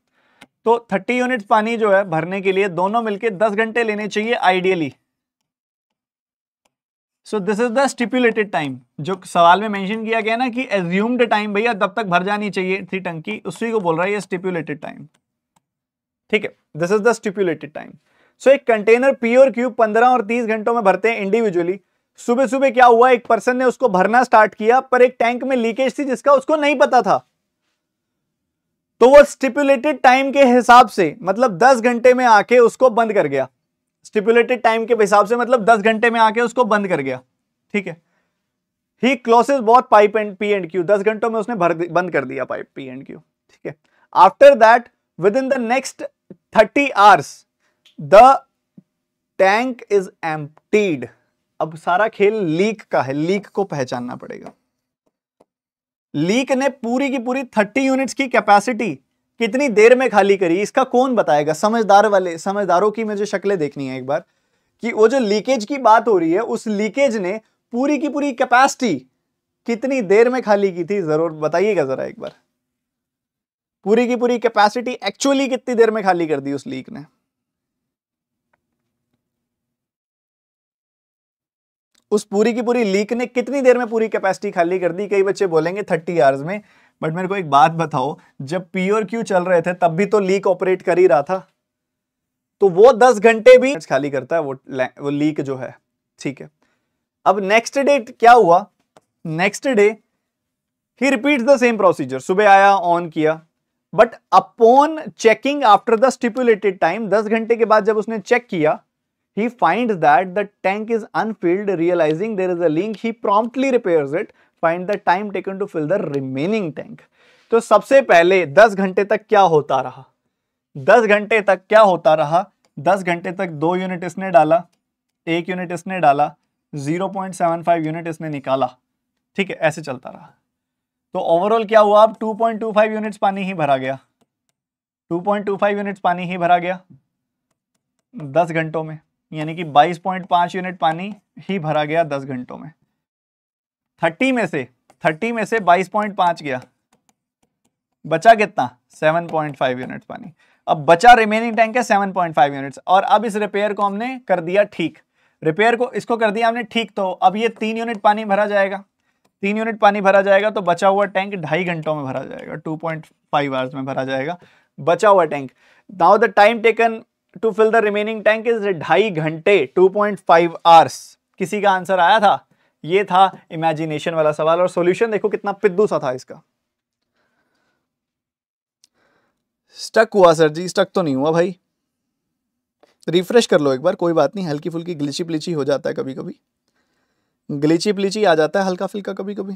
तो थर्टी यूनिट पानी जो है भरने के लिए दोनों मिलकर दस घंटे लेने चाहिए ideally so this is the stipulated time जो सवाल में मेंशन किया गया ना कि एज्यूम्ड टाइम भैया तब तक भर जानी चाहिए थी टंकी उसी को बोल रहा है ये स्टिपुलेटेड टाइम ठीक है this is the stipulated time so एक कंटेनर पी और क्यूब पंद्रह और तीस घंटों में भरते हैं इंडिविजुअली सुबह सुबह क्या हुआ एक पर्सन ने उसको भरना स्टार्ट किया पर एक टैंक में लीकेज थी जिसका उसको नहीं पता था तो वो स्टिपुलेटेड टाइम के हिसाब से मतलब 10 घंटे में आके उसको बंद कर गया स्टिपुलेटेड टाइम के हिसाब से मतलब दस घंटे में आके उसको बंद कर गया ठीक है ही क्लोसेज बहुत pipe and P and Q दस घंटों में उसने भर बंद कर दिया पाइप पी एंड क्यू ठीक है after that within the next thirty hours the tank is एम अब सारा खेल लीक का है लीक को पहचानना पड़ेगा लीक ने पूरी की पूरी थर्टी यूनिट्स की कैपेसिटी कितनी देर में खाली करी इसका कौन बताएगा समझदार वाले समझदारों की मुझे शक्लें देखनी है एक बार कि वो जो लीकेज की बात हो रही है उस लीकेज ने पूरी की पूरी कैपेसिटी कितनी देर में खाली की थी जरूर बताइएगा जरा एक बार पूरी की पूरी कैपेसिटी एक्चुअली कितनी देर में खाली कर दी उस लीक ने उस पूरी की पूरी लीक ने कितनी देर में पूरी कैपेसिटी खाली कर दी कई बच्चे बोलेंगे थर्टी आवर्स में बट मेरे को एक बात बताओ जब पी और क्यू चल रहे थे तब भी तो लीक ऑपरेट कर ही रहा था तो वो दस घंटे भी खाली करता है वो वो लीक जो है ठीक है अब नेक्स्ट डे क्या हुआ next day he repeat the same procedure सुबह आया ऑन किया but upon checking after the stipulated time दस घंटे के बाद जब उसने चेक किया he find that the tank is unfilled realising there is a link he promptly repair it find the time taken to fill the remaining tank तो सबसे पहले 10 घंटे तक क्या होता रहा 10 घंटे तक क्या होता रहा 10 घंटे तक दो यूनिट इसने डाला एक यूनिट इसने डाला 0.75 यूनिट इसने निकाला ठीक है ऐसे चलता रहा तो ओवरऑल क्या हुआ अब 2.25 यूनिट्स पानी ही भरा गया 2.25 यूनिट्स पानी ही भरा गया 10 घंटों में यानी कि 22.5 यूनिट पानी ही भरा गया 10 घंटों में थर्टी में से थर्टी में से बाईस पॉइंट पांच गया बचा कितना सेवन पॉइंट फाइव यूनिट पानी अब बचा रिमेनिंग टैंक है सेवन पॉइंट फाइव यूनिट्स और अब इस रिपेयर को हमने कर दिया ठीक रिपेयर को इसको कर दिया हमने ठीक तो अब ये तीन यूनिट पानी भरा जाएगा तीन यूनिट पानी भरा जाएगा तो बचा हुआ टैंक ढाई घंटों में भरा जाएगा टू पॉइंट फाइव आवर्स में भरा जाएगा बचा हुआ tank now the time taken to fill the remaining tank is ढाई घंटे टू पॉइंट फाइव आवर्स किसी का आंसर आया था ये था इमेजिनेशन वाला सवाल और सॉल्यूशन देखो कितना पिद्दू सा था इसका स्टक हुआ सर जी स्टक तो नहीं हुआ भाई रिफ्रेश कर लो एक बार कोई बात नहीं हल्की फुल्की ग्लिची प्लिची हो जाता है कभी कभी ग्लिची प्लिची आ जाता है हल्का फुल्का कभी कभी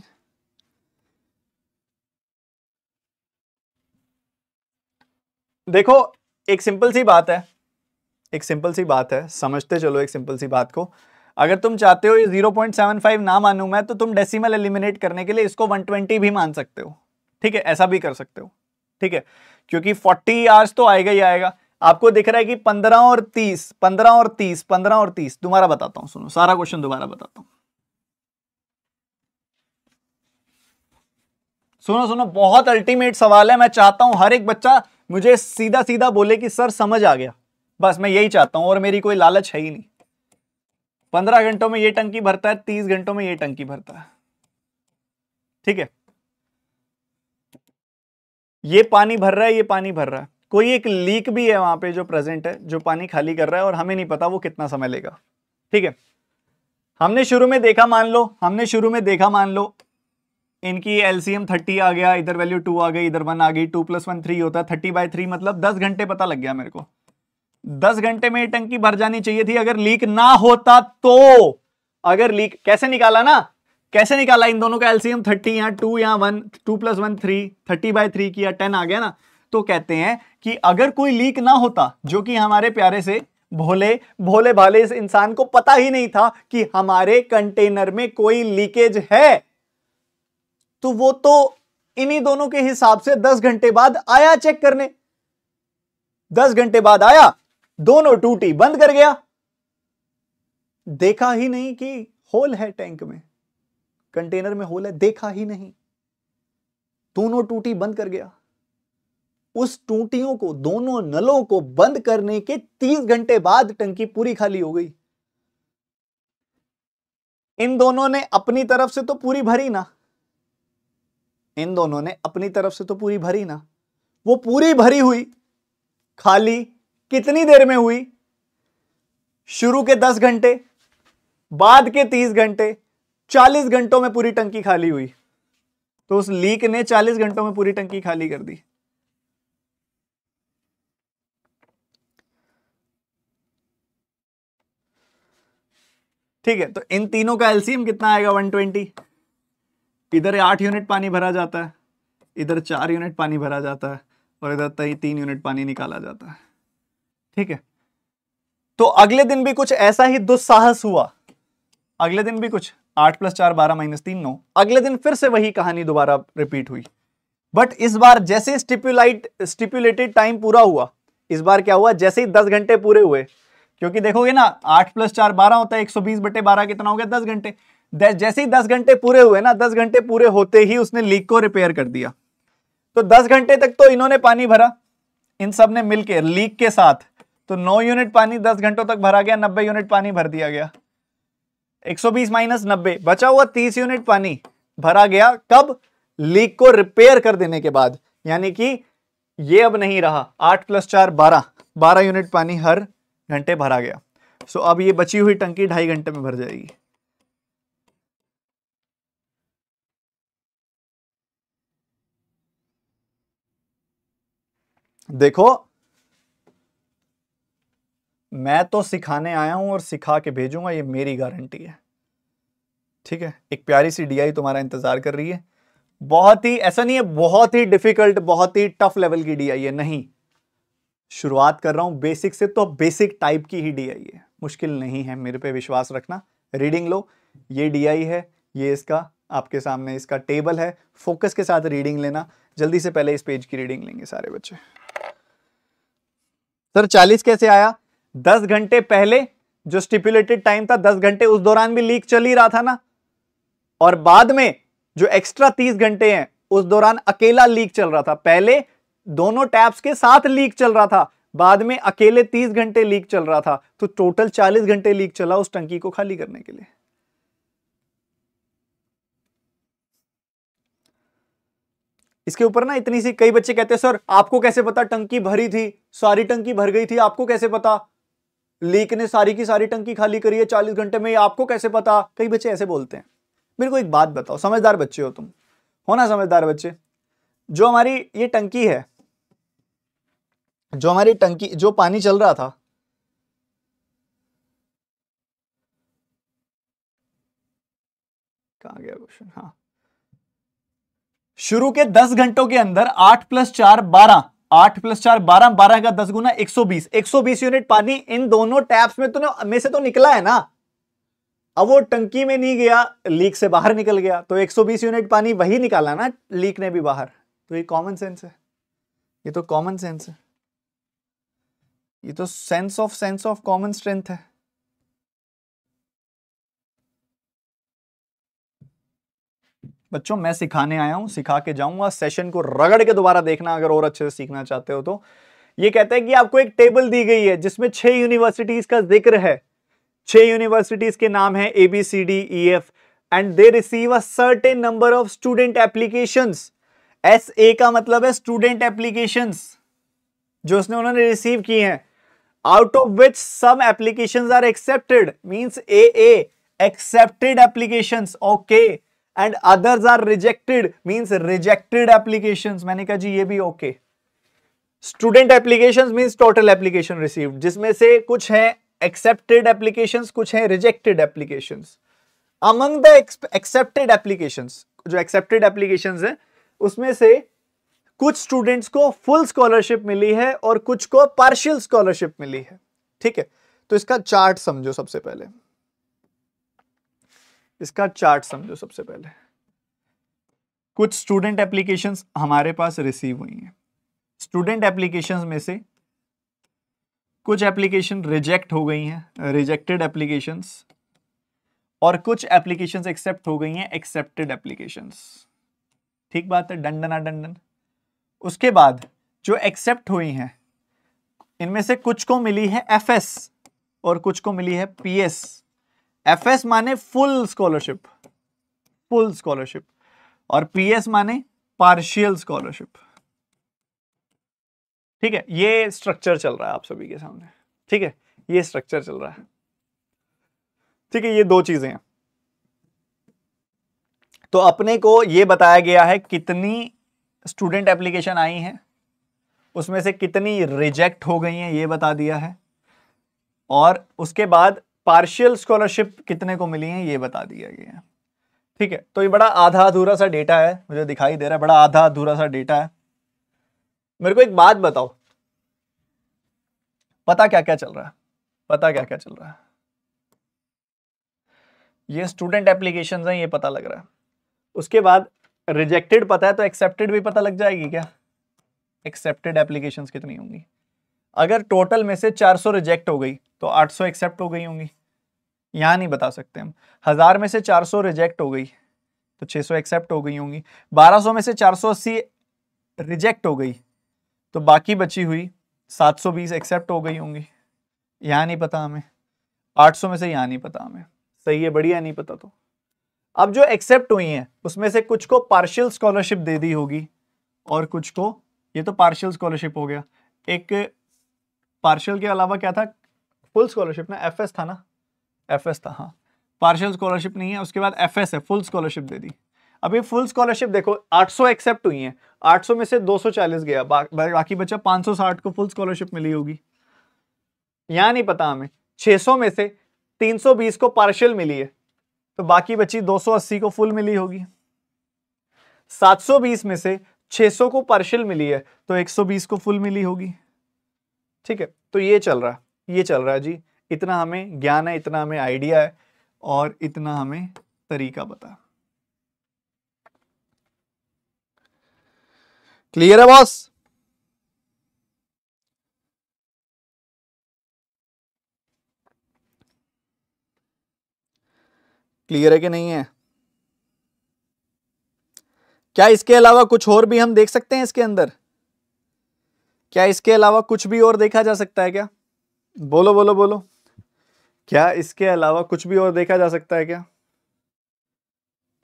देखो एक सिंपल सी बात है एक सिंपल सी बात है समझते चलो एक सिंपल सी बात को अगर तुम चाहते हो ये 0.75 ना मानू मैं तो तुम डेसिमल एलिमिनेट करने के लिए इसको 120 भी मान सकते हो ठीक है ऐसा भी कर सकते हो ठीक है क्योंकि 40 आर्स तो आएगा ही आएगा आपको दिख रहा है कि 15 और 30 15 और 30 15 और 30 दोबारा बताता हूं सुनो सारा क्वेश्चन दोबारा बताता हूं सुनो सुनो बहुत अल्टीमेट सवाल है मैं चाहता हूं हर एक बच्चा मुझे सीधा सीधा बोले कि सर समझ आ गया बस मैं यही चाहता हूं और मेरी कोई लालच है ही नहीं पंद्रह घंटों में ये टंकी भरता है तीस घंटों में ये टंकी भरता है ठीक है ये पानी भर रहा है ये पानी भर रहा है कोई एक लीक भी है वहां पे जो प्रेजेंट है जो पानी खाली कर रहा है और हमें नहीं पता वो कितना समय लेगा ठीक है हमने शुरू में देखा मान लो हमने शुरू में देखा मान लो इनकी एलसीएम थर्टी आ गया इधर वैल्यू टू आ गई इधर वन आ गई टू प्लस वन थ्री होता है थर्टी बाई थ्री मतलब दस घंटे पता लग गया मेरे को दस घंटे में ये टंकी भर जानी चाहिए थी अगर लीक ना होता तो अगर लीक कैसे निकाला ना कैसे निकाला इन दोनों का एलसीएम थर्टी या टू या one two plus one three thirty by three किया टेन आ गया ना तो कहते हैं कि अगर कोई लीक ना होता जो कि हमारे प्यारे से भोले भोले भाले इस इंसान को पता ही नहीं था कि हमारे कंटेनर में कोई लीकेज है तो वो तो इन्हीं दोनों के हिसाब से दस घंटे बाद आया चेक करने दस घंटे बाद आया दोनों टूटी बंद कर गया देखा ही नहीं कि होल है टैंक में कंटेनर में होल है देखा ही नहीं दोनों टूटी बंद कर गया उस टूटियों को दोनों नलों को बंद करने के तीस घंटे बाद टंकी पूरी खाली हो गई इन दोनों ने अपनी तरफ से तो पूरी भरी ना इन दोनों ने अपनी तरफ से तो पूरी भरी ना वो पूरी भरी हुई खाली कितनी देर में हुई शुरू के दस घंटे बाद के तीस घंटे चालीस घंटों में पूरी टंकी खाली हुई तो उस लीक ने चालीस घंटों में पूरी टंकी खाली कर दी ठीक है तो इन तीनों का एलसीएम कितना आएगा 120 इधर आठ यूनिट पानी भरा जाता है इधर चार यूनिट पानी भरा जाता है और इधर तीन यूनिट पानी निकाला जाता है ठीक है तो अगले दिन भी कुछ ऐसा ही दुस्साहस हुआ अगले दिन भी कुछ आठ प्लस चार बारह माइनस तीन नौ अगले दिन फिर से वही कहानी दोबारा रिपीट हुई बट इस बार जैसे स्टिप्यूलाइट स्टिप्यूलेटेड टाइम पूरा हुआ इस बार क्या हुआ जैसे ही दस घंटे पूरे हुए क्योंकि देखोगे ना आठ प्लस चार बारह होता है एक सौ बीस बटे बारह कितना हो गया दस घंटे जैसे ही दस घंटे पूरे हुए ना दस घंटे पूरे होते ही उसने लीक को रिपेयर कर दिया तो दस घंटे तक तो इन्होंने पानी भरा इन सब ने मिलकर लीक के साथ तो 9 यूनिट पानी 10 घंटों तक भरा गया 90 यूनिट पानी भर दिया गया 120 माइनस नब्बे बचा हुआ 30 यूनिट पानी भरा गया कब लीक को रिपेयर कर देने के बाद यानी कि ये अब नहीं रहा आठ प्लस चार बारह बारह यूनिट पानी हर घंटे भरा गया सो अब ये बची हुई टंकी ढाई घंटे में भर जाएगी देखो मैं तो सिखाने आया हूं और सिखा के भेजूंगा ये मेरी गारंटी है ठीक है एक प्यारी सी डीआई तुम्हारा इंतजार कर रही है बहुत ही ऐसा नहीं है बहुत ही डिफिकल्ट बहुत ही टफ लेवल की डीआई है नहीं शुरुआत कर रहा हूं बेसिक से तो बेसिक टाइप की ही डीआई है मुश्किल नहीं है मेरे पे विश्वास रखना रीडिंग लो ये डीआई है ये इसका आपके सामने इसका टेबल है फोकस के साथ रीडिंग लेना जल्दी से पहले इस पेज की रीडिंग लेंगे सारे बच्चे सर चालीस कैसे आया दस घंटे पहले जो स्टिपुलेटेड टाइम था दस घंटे उस दौरान भी लीक चल ही रहा था ना और बाद में जो एक्स्ट्रा तीस घंटे हैं उस दौरान अकेला लीक चल रहा था पहले दोनों टैप्स के साथ लीक चल रहा था बाद में अकेले तीस घंटे लीक चल रहा था तो टोटल चालीस घंटे लीक चला उस टंकी को खाली करने के लिए इसके ऊपर ना इतनी सी कई बच्चे कहते हैं सर आपको कैसे पता टंकी भरी थी सारी टंकी भर गई थी आपको कैसे पता लेक ने सारी की सारी टंकी खाली करी है चालीस घंटे में आपको कैसे पता कई बच्चे ऐसे बोलते हैं मेरे को एक बात बताओ समझदार बच्चे हो तुम हो ना समझदार बच्चे जो हमारी ये टंकी है जो हमारी टंकी जो पानी चल रहा था कहा गया क्वेश्चन हाँ शुरू के दस घंटों के अंदर आठ प्लस चार बारह आठ प्लस चार बारह बारह का दस गुना एक सौ बीस एक सौ बीस यूनिट पानी इन दोनों टैप्स में तो में से तो निकला है ना अब वो टंकी में नहीं गया लीक से बाहर निकल गया तो एक सौ बीस यूनिट पानी वही निकाला ना लीक ने भी बाहर तो ये कॉमन सेंस है ये तो कॉमन सेंस है ये तो sense of sense of common strength है बच्चों मैं सिखाने आया हूं सिखा के जाऊंगा सेशन को रगड़ के दोबारा देखना अगर और अच्छे से सीखना चाहते हो तो ये कहता है कि आपको एक टेबल दी गई है जिसमें छह यूनिवर्सिटीज का जिक्र है छह यूनिवर्सिटीज के नाम है A B C D E F and they receive a certain number of student application S A का मतलब है स्टूडेंट एप्लीकेशन जो उसने उन्होंने रिसीव की हैं out of which some application are accepted means a accepted application okay and others are rejected means rejected application मैंने कहा जी ये भी okay student application means total application receive जिसमें से कुछ है एक्सेप्टेड एप्लीकेशन कुछ है rejected application among the accepted application जो एक्सेप्टेड एप्लीकेशन है उसमें से कुछ स्टूडेंट्स को फुल स्कॉलरशिप मिली है और कुछ को पार्शियल स्कॉलरशिप मिली है ठीक है तो इसका चार्ट समझो सबसे पहले इसका चार्ट समझो सबसे पहले कुछ स्टूडेंट एप्लीकेशंस हमारे पास रिसीव हुई हैं स्टूडेंट एप्लीकेशंस में से कुछ एप्लीकेशन रिजेक्ट हो गई हैं रिजेक्टेड एप्लीकेशंस और कुछ एप्लीकेशंस एक्सेप्ट हो गई हैं एक्सेप्टेड एप्लीकेशंस ठीक बात है डंडना डंडन उसके बाद जो एक्सेप्ट हुई हैं इनमें से कुछ को मिली है एफ और कुछ को मिली है पी एस एफ एस माने फुल स्कॉलरशिप फुल स्कॉलरशिप और एस माने पार्शियल स्कॉलरशिप ठीक है ये स्ट्रक्चर चल रहा है आप सभी के सामने ठीक है ये स्ट्रक्चर चल रहा है ठीक है ये दो चीजें हैं तो अपने को ये बताया गया है कितनी स्टूडेंट एप्लीकेशन आई हैं उसमें से कितनी रिजेक्ट हो गई हैं ये बता दिया है और उसके बाद पार्शियल स्कॉलरशिप कितने को मिली है ये बता दिया गया है ठीक है तो ये बड़ा आधा अधूरा सा डेटा है मुझे दिखाई दे रहा है बड़ा आधा अधूरा सा डेटा है मेरे को एक बात बताओ पता क्या क्या चल रहा है पता क्या क्या चल रहा है ये स्टूडेंट एप्लीकेशन है ये पता लग रहा है उसके बाद रिजेक्टेड पता है तो एक्सेप्टेड भी पता लग जाएगी क्या एक्सेप्टेड एप्लीकेशन कितनी होंगी अगर टोटल में से 400 रिजेक्ट हो गई तो 800 एक्सेप्ट हो गई होंगी यहाँ नहीं बता सकते हम हज़ार में से 400 रिजेक्ट हो गई तो 600 एक्सेप्ट हो गई होंगी 1200 में से 480 रिजेक्ट हो गई तो बाकी बची हुई 720 एक्सेप्ट हो गई होंगी यहाँ नहीं पता हमें 800 में से यहाँ नहीं पता हमें सही है बढ़िया नहीं पता तो अब जो एक्सेप्ट हुई हैं उसमें से कुछ को पार्शियल स्कॉलरशिप दे दी होगी और कुछ को ये तो पार्शियल स्कॉलरशिप हो गया एक पार्शियल के अलावा क्या था फुल स्कॉलरशिप ना एफ था ना एफ था हाँ पार्शियल स्कॉलरशिप नहीं है उसके बाद एफ है फुल स्कॉलरशिप दे दी अभी फुल स्कॉलरशिप देखो 800 एक्सेप्ट हुई हैं 800 में से 240 गया बा, बाकी बच्चा 560 को फुल स्कॉलरशिप मिली होगी यहाँ नहीं पता हमें 600 में से 320 को पार्शियल मिली है तो बाकी बच्ची 280 को फुल मिली होगी 720 में से 600 को पार्शियल मिली है तो 120 को फुल मिली होगी ठीक है तो ये चल रहा है ये चल रहा है जी इतना हमें ज्ञान है इतना हमें आइडिया है और इतना हमें तरीका पता क्लियर है बॉस क्लियर है कि नहीं है क्या इसके अलावा कुछ और भी हम देख सकते हैं इसके अंदर क्या इसके अलावा कुछ भी और देखा जा सकता है क्या बोलो बोलो बोलो क्या इसके अलावा कुछ भी और देखा जा सकता है क्या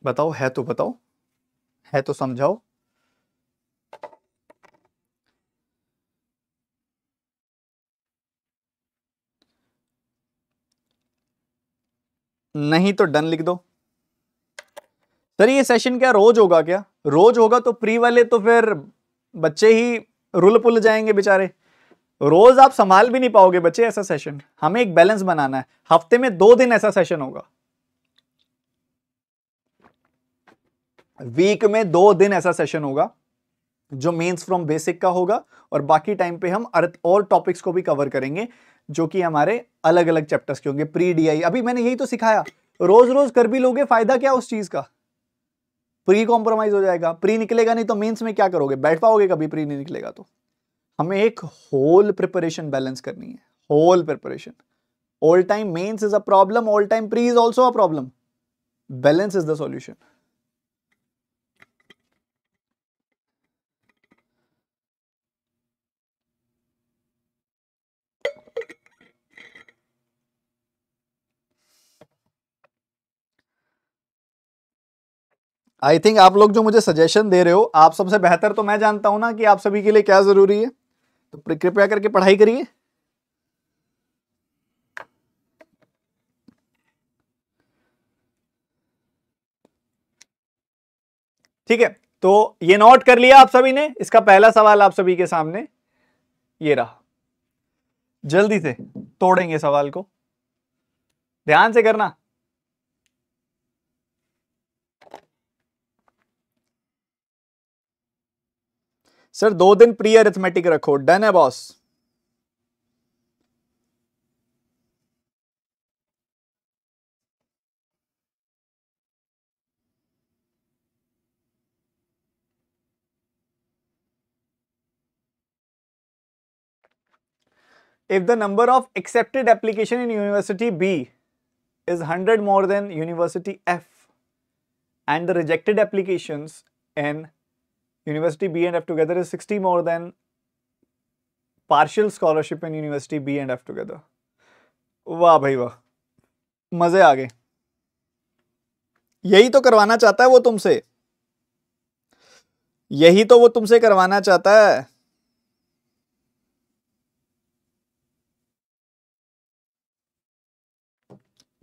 बताओ है तो बताओ है तो समझाओ नहीं तो डन लिख दो सर ये सेशन क्या रोज होगा क्या रोज होगा तो प्री वाले तो फिर बच्चे ही रुल पुल जाएंगे बेचारे रोज आप संभाल भी नहीं पाओगे बच्चे ऐसा सेशन हमें एक बैलेंस बनाना है हफ्ते में दो दिन ऐसा सेशन होगा वीक में दो दिन ऐसा सेशन होगा जो मेंस फ्रॉम बेसिक का होगा और बाकी टाइम पे हम अर्थ और टॉपिक्स को भी कवर करेंगे जो कि हमारे अलग अलग चैप्टर्स के होंगे प्री डीआई अभी मैंने यही तो सिखाया रोज रोज कर भी लोगे फायदा क्या उस चीज का प्री कॉम्प्रोमाइज हो जाएगा प्री निकलेगा नहीं तो मेंस में क्या करोगे बैठ पाओगे कभी प्री नहीं निकलेगा तो हमें एक होल प्रिपरेशन बैलेंस करनी है whole preparation all time mains is a problem all time pre is also a problem balance is the solution I think आप लोग जो मुझे सजेशन दे रहे हो आप सबसे बेहतर तो मैं जानता हूं ना कि आप सभी के लिए क्या ज़रूरी है तो कृपया करके पढ़ाई करिए ठीक है तो ये नोट कर लिया आप सभी ने इसका पहला सवाल आप सभी के सामने ये रहा जल्दी से तोड़ेंगे सवाल को ध्यान से करना सर दो दिन प्री अरिथमेटिक रखो डन है boss if the number of accepted application in university B is 100 more than university F and the rejected applications in university B and F together is 60 more than partial scholarship in university B and F together. वाह भाई वाह मजे आ गए यही तो करवाना चाहता है वो तुमसे यही तो वो तुमसे करवाना चाहता है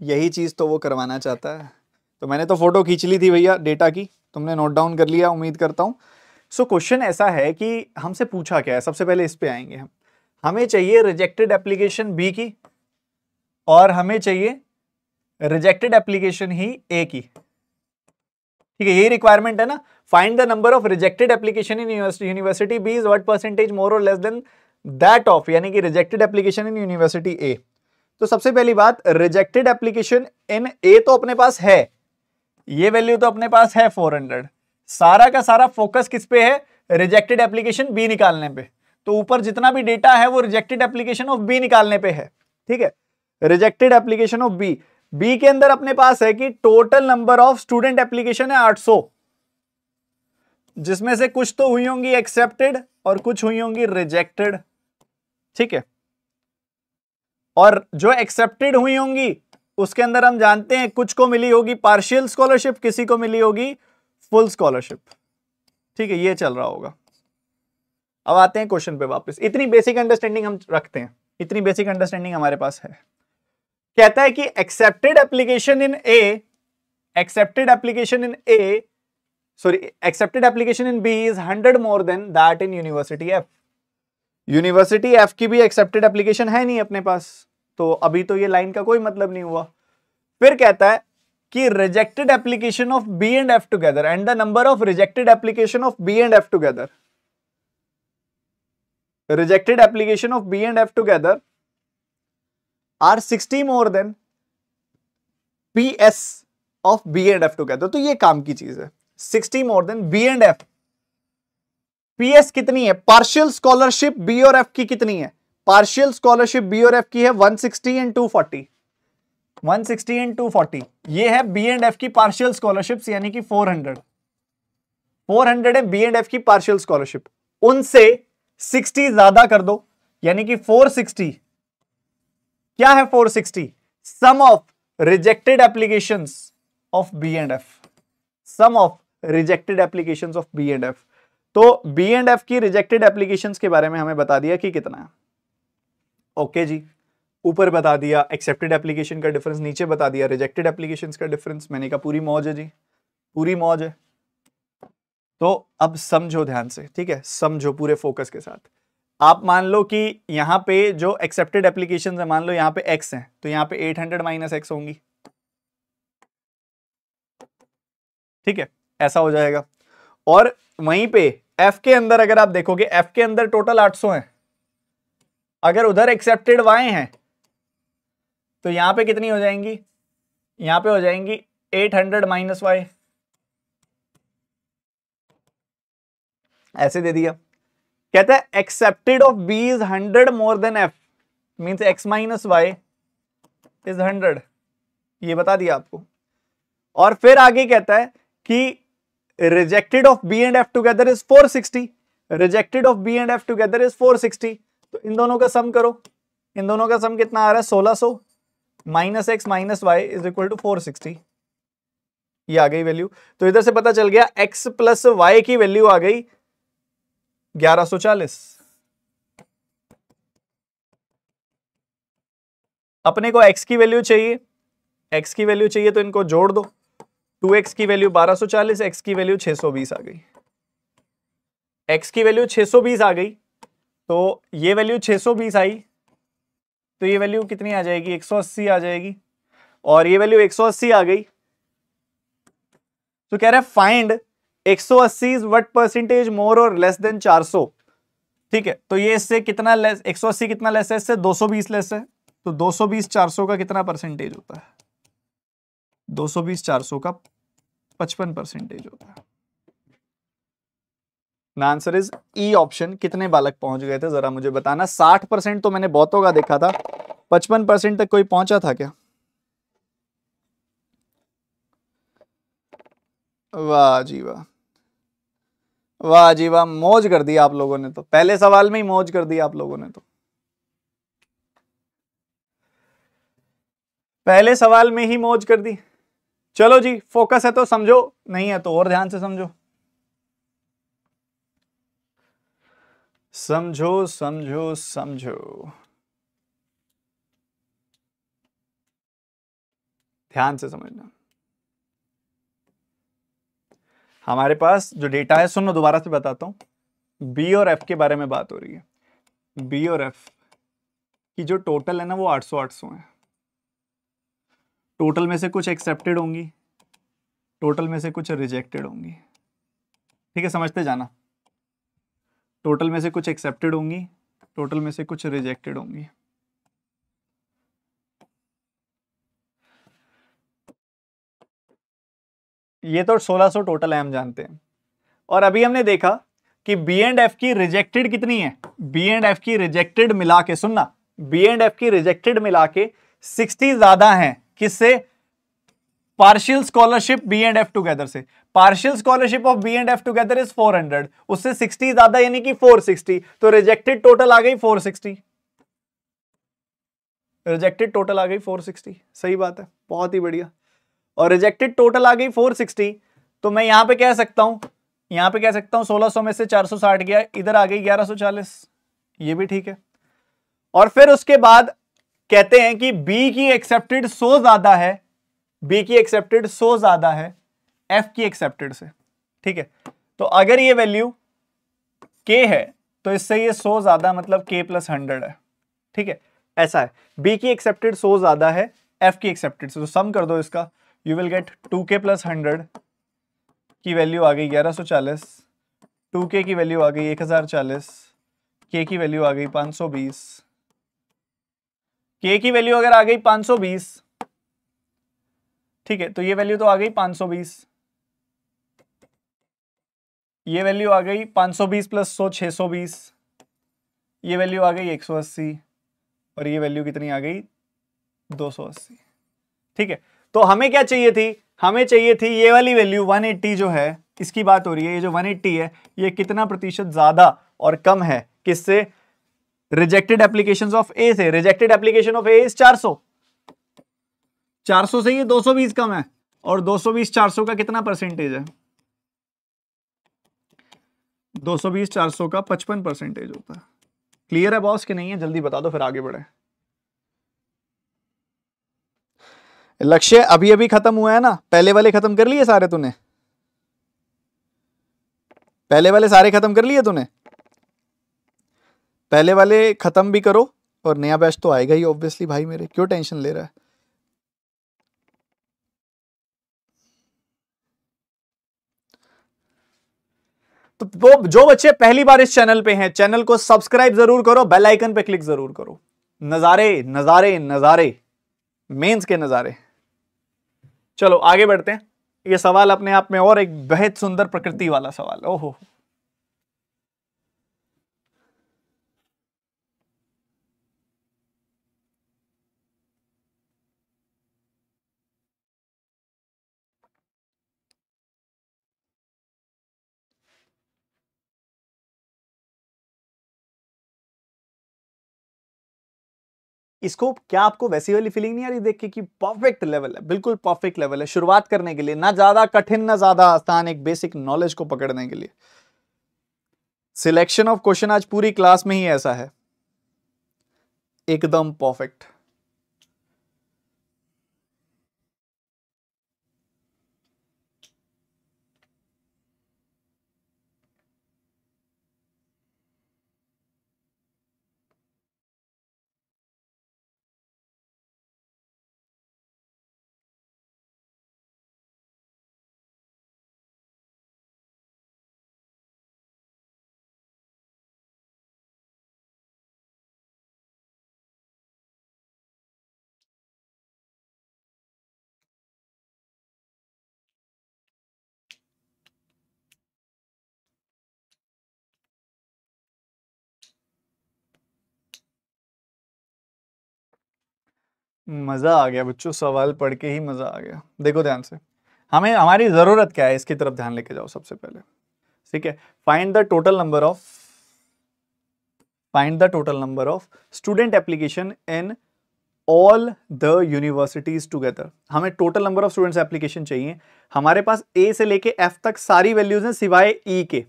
यही चीज तो वो करवाना चाहता है तो मैंने तो फोटो खींच ली थी भैया डेटा की तुमने नोट डाउन कर लिया उम्मीद करता हूँ सो क्वेश्चन ऐसा है कि हमसे पूछा क्या है सबसे पहले इस पे आएंगे हम हमें चाहिए रिजेक्टेड एप्लीकेशन बी की और हमें चाहिए रिजेक्टेड एप्लीकेशन ही ए की ठीक है यही रिक्वायरमेंट है ना find the number of rejected application in university B is what percentage more or less than that of यानी कि rejected application in university A तो सबसे पहली बात रिजेक्टेड एप्लीकेशन इन ए तो अपने पास है ये वैल्यू तो अपने पास है 400 सारा का सारा फोकस किस पे है रिजेक्टेड एप्लीकेशन बी निकालने पे तो ऊपर जितना भी डेटा है वो रिजेक्टेड एप्लीकेशन ऑफ बी निकालने पे है ठीक है rejected application of B B के अंदर अपने पास है कि total number of student application है 800 जिसमें से कुछ तो हुई होंगी एक्सेप्टेड और कुछ हुई होंगी रिजेक्टेड ठीक है और जो एक्सेप्टेड हुई होंगी उसके अंदर हम जानते हैं कुछ को मिली होगी पार्शियल स्कॉलरशिप किसी को मिली होगी फुल स्कॉलरशिप ठीक है ये चल रहा होगा अब आते हैं क्वेश्चन पे वापस इतनी बेसिक अंडरस्टैंडिंग हम रखते हैं इतनी बेसिक अंडरस्टैंडिंग हमारे पास है कहता है कि accepted application in A accepted application in A sorry accepted application in B is hundred more than that in university F university F की भी एक्सेप्टेड एप्लीकेशन है नहीं अपने पास तो अभी तो ये लाइन का कोई मतलब नहीं हुआ फिर कहता है कि rejected application of B and F together and the number of rejected application of B and F together rejected application of B and F together are sixty more than P S of B and F together तो ये काम की चीज है sixty more than B and F P S कितनी है partial scholarship B और F की कितनी है पार्शियल स्कॉलरशिप बी और एफ की है one sixty and two forty 160 एंड 240 ये है बी एंड एफ की पार्शियल स्कॉलरशिप यानी कि 400 400 है बी एंड एफ की पार्शियल स्कॉलरशिप उनसे 60 ज्यादा कर दो यानी कि 460 क्या है 460 sum of rejected application of B and F sum of rejected application of B and F तो बी एंड एफ की रिजेक्टेड एप्लीकेशन के बारे में हमें बता दिया कि कितना है ओके okay जी ऊपर बता दिया एक्सेप्टेड एप्लीकेशन का डिफरेंस नीचे बता दिया रिजेक्टेड एप्लीकेशन का डिफरेंस मैंने कहा पूरी मौज है जी पूरी मौज है तो अब समझो ध्यान से ठीक है समझो पूरे फोकस के साथ आप मान लो कि यहाँ पे जो एक्सेप्टेड एप्लीकेशन है मान लो यहाँ पे एक्स है तो यहाँ पे एट हंड्रेड माइनस एक्स होंगी ठीक है ऐसा हो जाएगा और वहीं पे एफ के अंदर अगर आप देखोगे एफ के अंदर टोटल 800 है अगर उधर एक्सेप्टेड वाई हैं तो यहां पे कितनी हो जाएंगी यहां पे हो जाएंगी 800 हंड्रेड माइनस वाई ऐसे दे दिया कहता है accepted of B is hundred more than F means X minus Y is hundred ये बता दिया आपको और फिर आगे कहता है कि rejected of B and F together is 460 rejected of B and F together is 460 तो इन दोनों का सम करो इन दोनों का सम कितना आ रहा है 1600 minus X minus Y is equal to four sixty ये आ गई वैल्यू तो इधर से पता चल गया एक्स प्लस वाई की वैल्यू आ गई ग्यारह सो चालीस अपने को x की वैल्यू चाहिए x की वैल्यू चाहिए तो इनको जोड़ दो 2x की वैल्यू 1240 x की वैल्यू 620 आ गई x की वैल्यू 620 आ गई तो ये वैल्यू 620 आई तो ये वैल्यू कितनी आ जाएगी 180 आ जाएगी और ये वैल्यू 180 आ गई तो कह रहे हैं find 180 is what percentage more or less then 400 ठीक है तो ये इससे कितना लेस 180 कितना लेस है इससे 220 लेस है तो 220 400 का कितना परसेंटेज होता है 220 400 का 55 परसेंटेज होता है आंसर इज ई ऑप्शन कितने बालक पहुंच गए थे जरा मुझे बताना साठ परसेंट तो मैंने बहुतों का देखा था पचपन परसेंट तक कोई पहुंचा था क्या वाह जी वाह वाह जी वाह मौज कर दी आप लोगों ने तो पहले सवाल में ही मौज कर दी आप लोगों ने तो पहले सवाल में ही मौज कर दी चलो जी फोकस है तो समझो नहीं है तो और ध्यान से समझो समझो समझो समझो ध्यान से समझना हमारे पास जो डेटा है सुनो दोबारा से बताता हूं बी और एफ के बारे में बात हो रही है बी और एफ की जो टोटल है ना वो 800 800 है टोटल में से कुछ एक्सेप्टेड होंगी टोटल में से कुछ रिजेक्टेड होंगी ठीक है समझते जाना टोटल में से कुछ एक्सेप्टेड होंगी टोटल में से कुछ रिजेक्टेड होंगी ये तो 1600 टोटल है हम जानते हैं और अभी हमने देखा कि बी एंड एफ की रिजेक्टेड कितनी है बी एंड एफ की रिजेक्टेड मिला के सुनना बी एंड एफ की रिजेक्टेड मिला के सिक्सटी ज्यादा हैं किससे partial scholarship B and F together से partial scholarship of B and F together is 400 उससे 60 ज्यादा यानी कि 460 तो रिजेक्टेड टोटल आ गई 460 रिजेक्टेड टोटल आ गई 460 सही बात है बहुत ही बढ़िया और रिजेक्टेड टोटल आ गई 460 तो मैं यहां पे कह सकता हूं यहां पे कह सकता हूं 1600 में से 460 गया इधर आ गई 1140 ये भी ठीक है और फिर उसके बाद कहते हैं कि बी की एक्सेप्टेड सो ज्यादा है बी की एक्सेप्टेड सो ज्यादा है एफ की एक्सेप्टेड से ठीक है तो अगर ये वैल्यू के है तो इससे ये सो ज्यादा मतलब के प्लस हंड्रेड है ठीक है ऐसा है बी की एक्सेप्टेड सो ज्यादा है एफ की एक्सेप्टेड से तो सम कर दो इसका यू विल गेट टू के प्लस हंड्रेड की वैल्यू आ गई ग्यारह सो चालीस टू के की वैल्यू आ गई एक हज़ार चालीस के की वैल्यू आ गई पाँच सौ बीस के की वैल्यू अगर आ गई पाँच सौ बीस ठीक है तो ये वैल्यू तो आ गई 520 ये वैल्यू आ गई 520 प्लस सौ छः सौ बीस ये वैल्यू आ गई 180 और ये वैल्यू कितनी आ गई 280 ठीक है तो हमें क्या चाहिए थी हमें चाहिए थी ये वाली वैल्यू 180 जो है इसकी बात हो रही है ये जो 180 है ये कितना प्रतिशत ज़्यादा और कम है किससे रिजेक्टेड एप्लीकेशन ऑफ ए से rejected application of A is 400 400 से ये 220 कम है और 220 400 का कितना परसेंटेज है 220 400 का 55 परसेंटेज होता है क्लियर है बॉस कि नहीं है जल्दी बता दो फिर आगे बढ़े लक्ष्य अभी अभी खत्म हुआ है ना पहले वाले खत्म कर लिए सारे तूने पहले वाले सारे खत्म कर लिए तूने पहले वाले खत्म भी करो और नया बैच तो आएगा ही ऑब्वियसली भाई मेरे क्यों टेंशन ले रहा है तो जो बच्चे पहली बार इस चैनल पे हैं चैनल को सब्सक्राइब जरूर करो बेल आइकन पे क्लिक जरूर करो नजारे नजारे नजारे मेंस के नजारे चलो आगे बढ़ते हैं ये सवाल अपने आप में और एक बेहद सुंदर प्रकृति वाला सवाल ओहो इसको क्या आपको वैसी वाली फीलिंग नहीं आ रही देख के कि परफेक्ट लेवल है बिल्कुल परफेक्ट लेवल है शुरुआत करने के लिए ना ज़्यादा कठिन ना ज़्यादा आसान एक बेसिक नॉलेज को पकड़ने के लिए सिलेक्शन ऑफ क्वेश्चन आज पूरी क्लास में ही ऐसा है एकदम परफेक्ट मज़ा आ गया बच्चों सवाल पढ़ के ही मज़ा आ गया देखो ध्यान से हमें हमारी ज़रूरत क्या है इसकी तरफ ध्यान लेके जाओ सबसे पहले ठीक है find the total number of find the total number of student application in all the universities together हमें total number of students application चाहिए हमारे पास ए से लेके एफ तक सारी वैल्यूज हैं सिवाय ई e के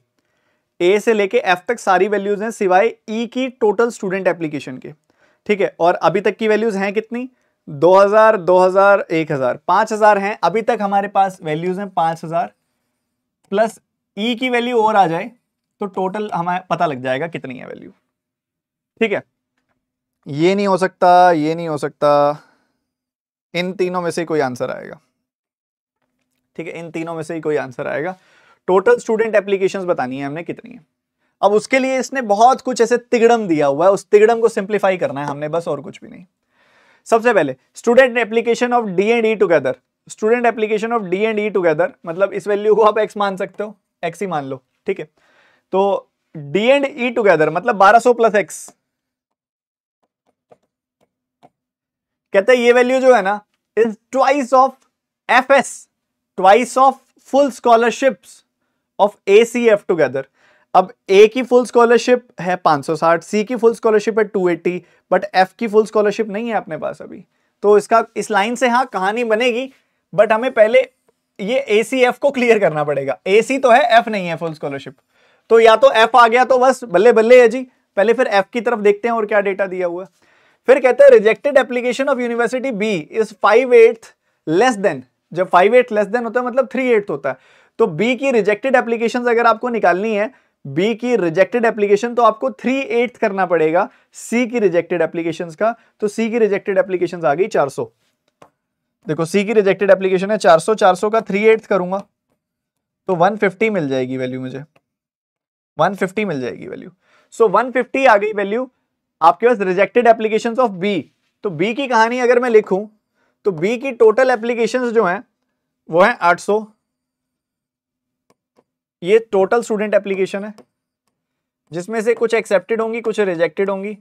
ए से लेके एफ तक सारी वैल्यूज हैं सिवाय ई e की टोटल स्टूडेंट एप्लीकेशन के ठीक है और अभी तक की वैल्यूज हैं कितनी 2000 हजार 1000 5000 हैं अभी तक हमारे पास वैल्यूज हैं 5000 प्लस ई e की वैल्यू और आ जाए तो टोटल हमें पता लग जाएगा कितनी है वैल्यू ठीक है ये नहीं हो सकता ये नहीं हो सकता इन तीनों में से कोई आंसर आएगा ठीक है इन तीनों में से ही कोई आंसर आएगा टोटल स्टूडेंट एप्लीकेशंस बतानी है हमने कितनी है अब उसके लिए इसने बहुत कुछ ऐसे तिगड़म दिया हुआ है उस तिगड़म को सिंप्लीफाई करना है हमने बस और कुछ भी नहीं सबसे पहले student application of D and E together student application of D and E together मतलब इस वैल्यू को आप एक्स मान सकते हो एक्स ही मान लो ठीक है तो डी एंड ई टूगेदर मतलब 1200 प्लस एक्स कहते हैं ये वैल्यू जो है ना is twice of F S twice of full scholarship of A C F together अब ए की फुल स्कॉलरशिप है 560 सी की फुल स्कॉलरशिप है 280 बट एफ की फुल स्कॉलरशिप नहीं है अपने पास अभी तो इसका इस लाइन से हाँ कहानी बनेगी बट हमें पहले ये ए सी एफ को क्लियर करना पड़ेगा ए सी तो है एफ नहीं है फुल स्कॉलरशिप तो या तो एफ आ गया तो बस बल्ले बल्ले है जी पहले फिर एफ की तरफ देखते हैं और क्या डेटा दिया हुआ फिर कहते हैं rejected application of university B is five eighth less than जब फाइव एट लेस देन होता है मतलब थ्री एट होता है तो बी की रिजेक्टेड एप्लीकेशन अगर आपको निकालनी है बी की रिजेक्टेड एप्लीकेशन तो आपको थ्री एट करना पड़ेगा सी की रिजेक्टेड एप्लीकेशन का तो सी की रिजेक्टेड एप्लीकेशन आ गई 400 देखो सी की रिजेक्टेड एप्लीकेशन है 400 400 का थ्री एट करूंगा तो 150 मिल जाएगी वैल्यू मुझे 150 मिल जाएगी वैल्यू सो so, 150 आ गई वैल्यू आपके पास रिजेक्टेड एप्लीकेशन ऑफ बी तो बी की कहानी अगर मैं लिखूं तो बी की टोटल एप्लीकेशन जो हैं वो हैं 800 ये टोटल स्टूडेंट एप्लीकेशन है जिसमें से कुछ एक्सेप्टेड होंगी कुछ रिजेक्टेड होंगी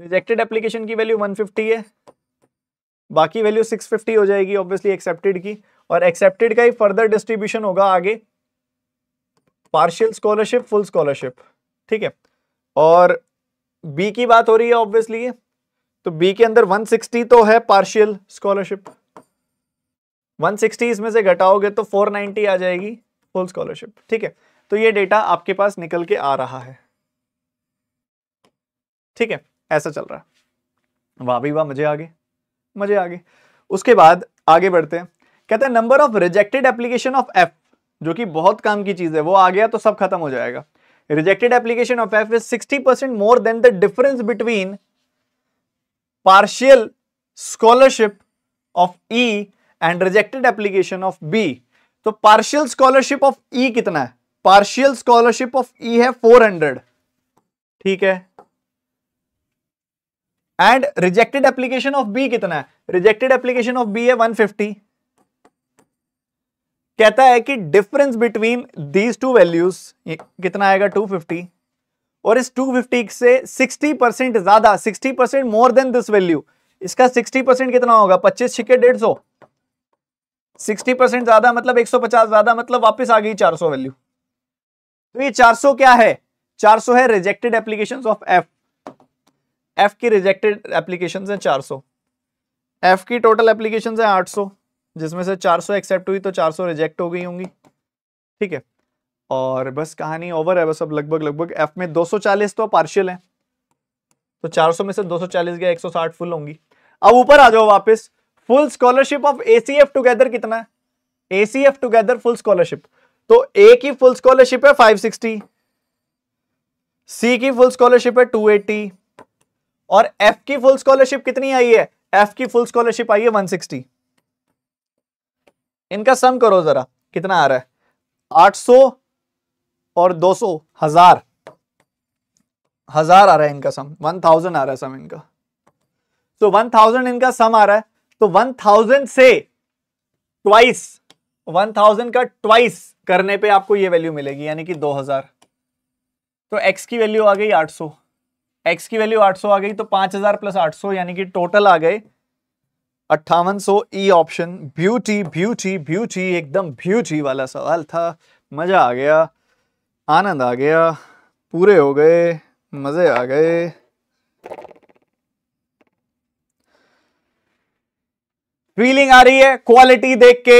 रिजेक्टेड एप्लीकेशन की वैल्यू 150 है बाकी वैल्यू 650 हो जाएगी ऑब्वियसली एक्सेप्टेड की और एक्सेप्टेड का ही फर्दर डिस्ट्रीब्यूशन होगा आगे पार्शियल स्कॉलरशिप फुल स्कॉलरशिप ठीक है और बी की बात हो रही है ऑब्वियसली तो बी के अंदर 160 तो है पार्शियल स्कॉलरशिप 160 इसमें से घटाओगे तो 490 आ जाएगी फुल स्कॉलरशिप ठीक है तो ये डेटा आपके पास निकल के आ रहा है ठीक है ऐसा चल रहा है वाह भी वाह मजे आगे मजे आगे उसके बाद आगे बढ़ते हैं कहते हैं number of rejected application of F जो कि बहुत काम की चीज है वो आ गया तो सब खत्म हो जाएगा rejected application of F is sixty percent more than the difference between partial scholarship of E and rejected application of B तो पार्शियल स्कॉलरशिप ऑफ ई कितना है पार्शियल स्कॉलरशिप ऑफ ई है 400 ठीक है and rejected application of B कितना है rejected application of B है 150 कहता है कि difference between these two values कितना आएगा 250 और इस 250 से 60 परसेंट ज्यादा 60 percent more than this value इसका 60 परसेंट कितना होगा 25 छिके डेढ़ सौ सिक्सटी परसेंट ज्यादा मतलब एक सौ पचास ज्यादा मतलब वापस आ गई चार सौ वैल्यू तो ये चार सौ क्या है चार सौ है rejected application of F F की रिजेक्टेड एप्लीकेशन है चार सौ एफ की टोटल एप्लीकेशन है आठ सौ जिसमें से चार सौ एक्सेप्ट हुई तो चार सौ रिजेक्ट हो गई होंगी ठीक है और बस कहानी ओवर है बस अब लगभग लगभग एफ में 240 तो पार्शियल है तो 400 में से दो 240 गया 160 फुल होंगी अब ऊपर आ जाओ वापस full scholarship of ACF together कितना है एसीएफ टुगेदर फुल स्कॉलरशिप तो ए की फुल स्कॉलरशिप है 560 सी की फुल स्कॉलरशिप है 280 और एफ की फुल स्कॉलरशिप कितनी आई है एफ की फुल स्कॉलरशिप आई है 160 इनका सम करो जरा कितना आ रहा है 800 और 200 हजार हजार आ रहा है इनका सम 1000 आ रहा है सम इनका तो so, 1000 इनका सम आ रहा है तो 1000 से ट्वाइस 1000 का ट्वाइस करने पे आपको ये वैल्यू मिलेगी यानी कि 2000 तो x की वैल्यू आ गई 800 x की वैल्यू 800 आ गई तो 5000 प्लस 800 यानी कि टोटल आ गए अट्ठावन सौ E option beauty beauty beauty एकदम ब्यूटी वाला सवाल था मज़ा आ गया आनंद आ गया पूरे हो गए मज़े आ गए फीलिंग आ रही है क्वालिटी देख के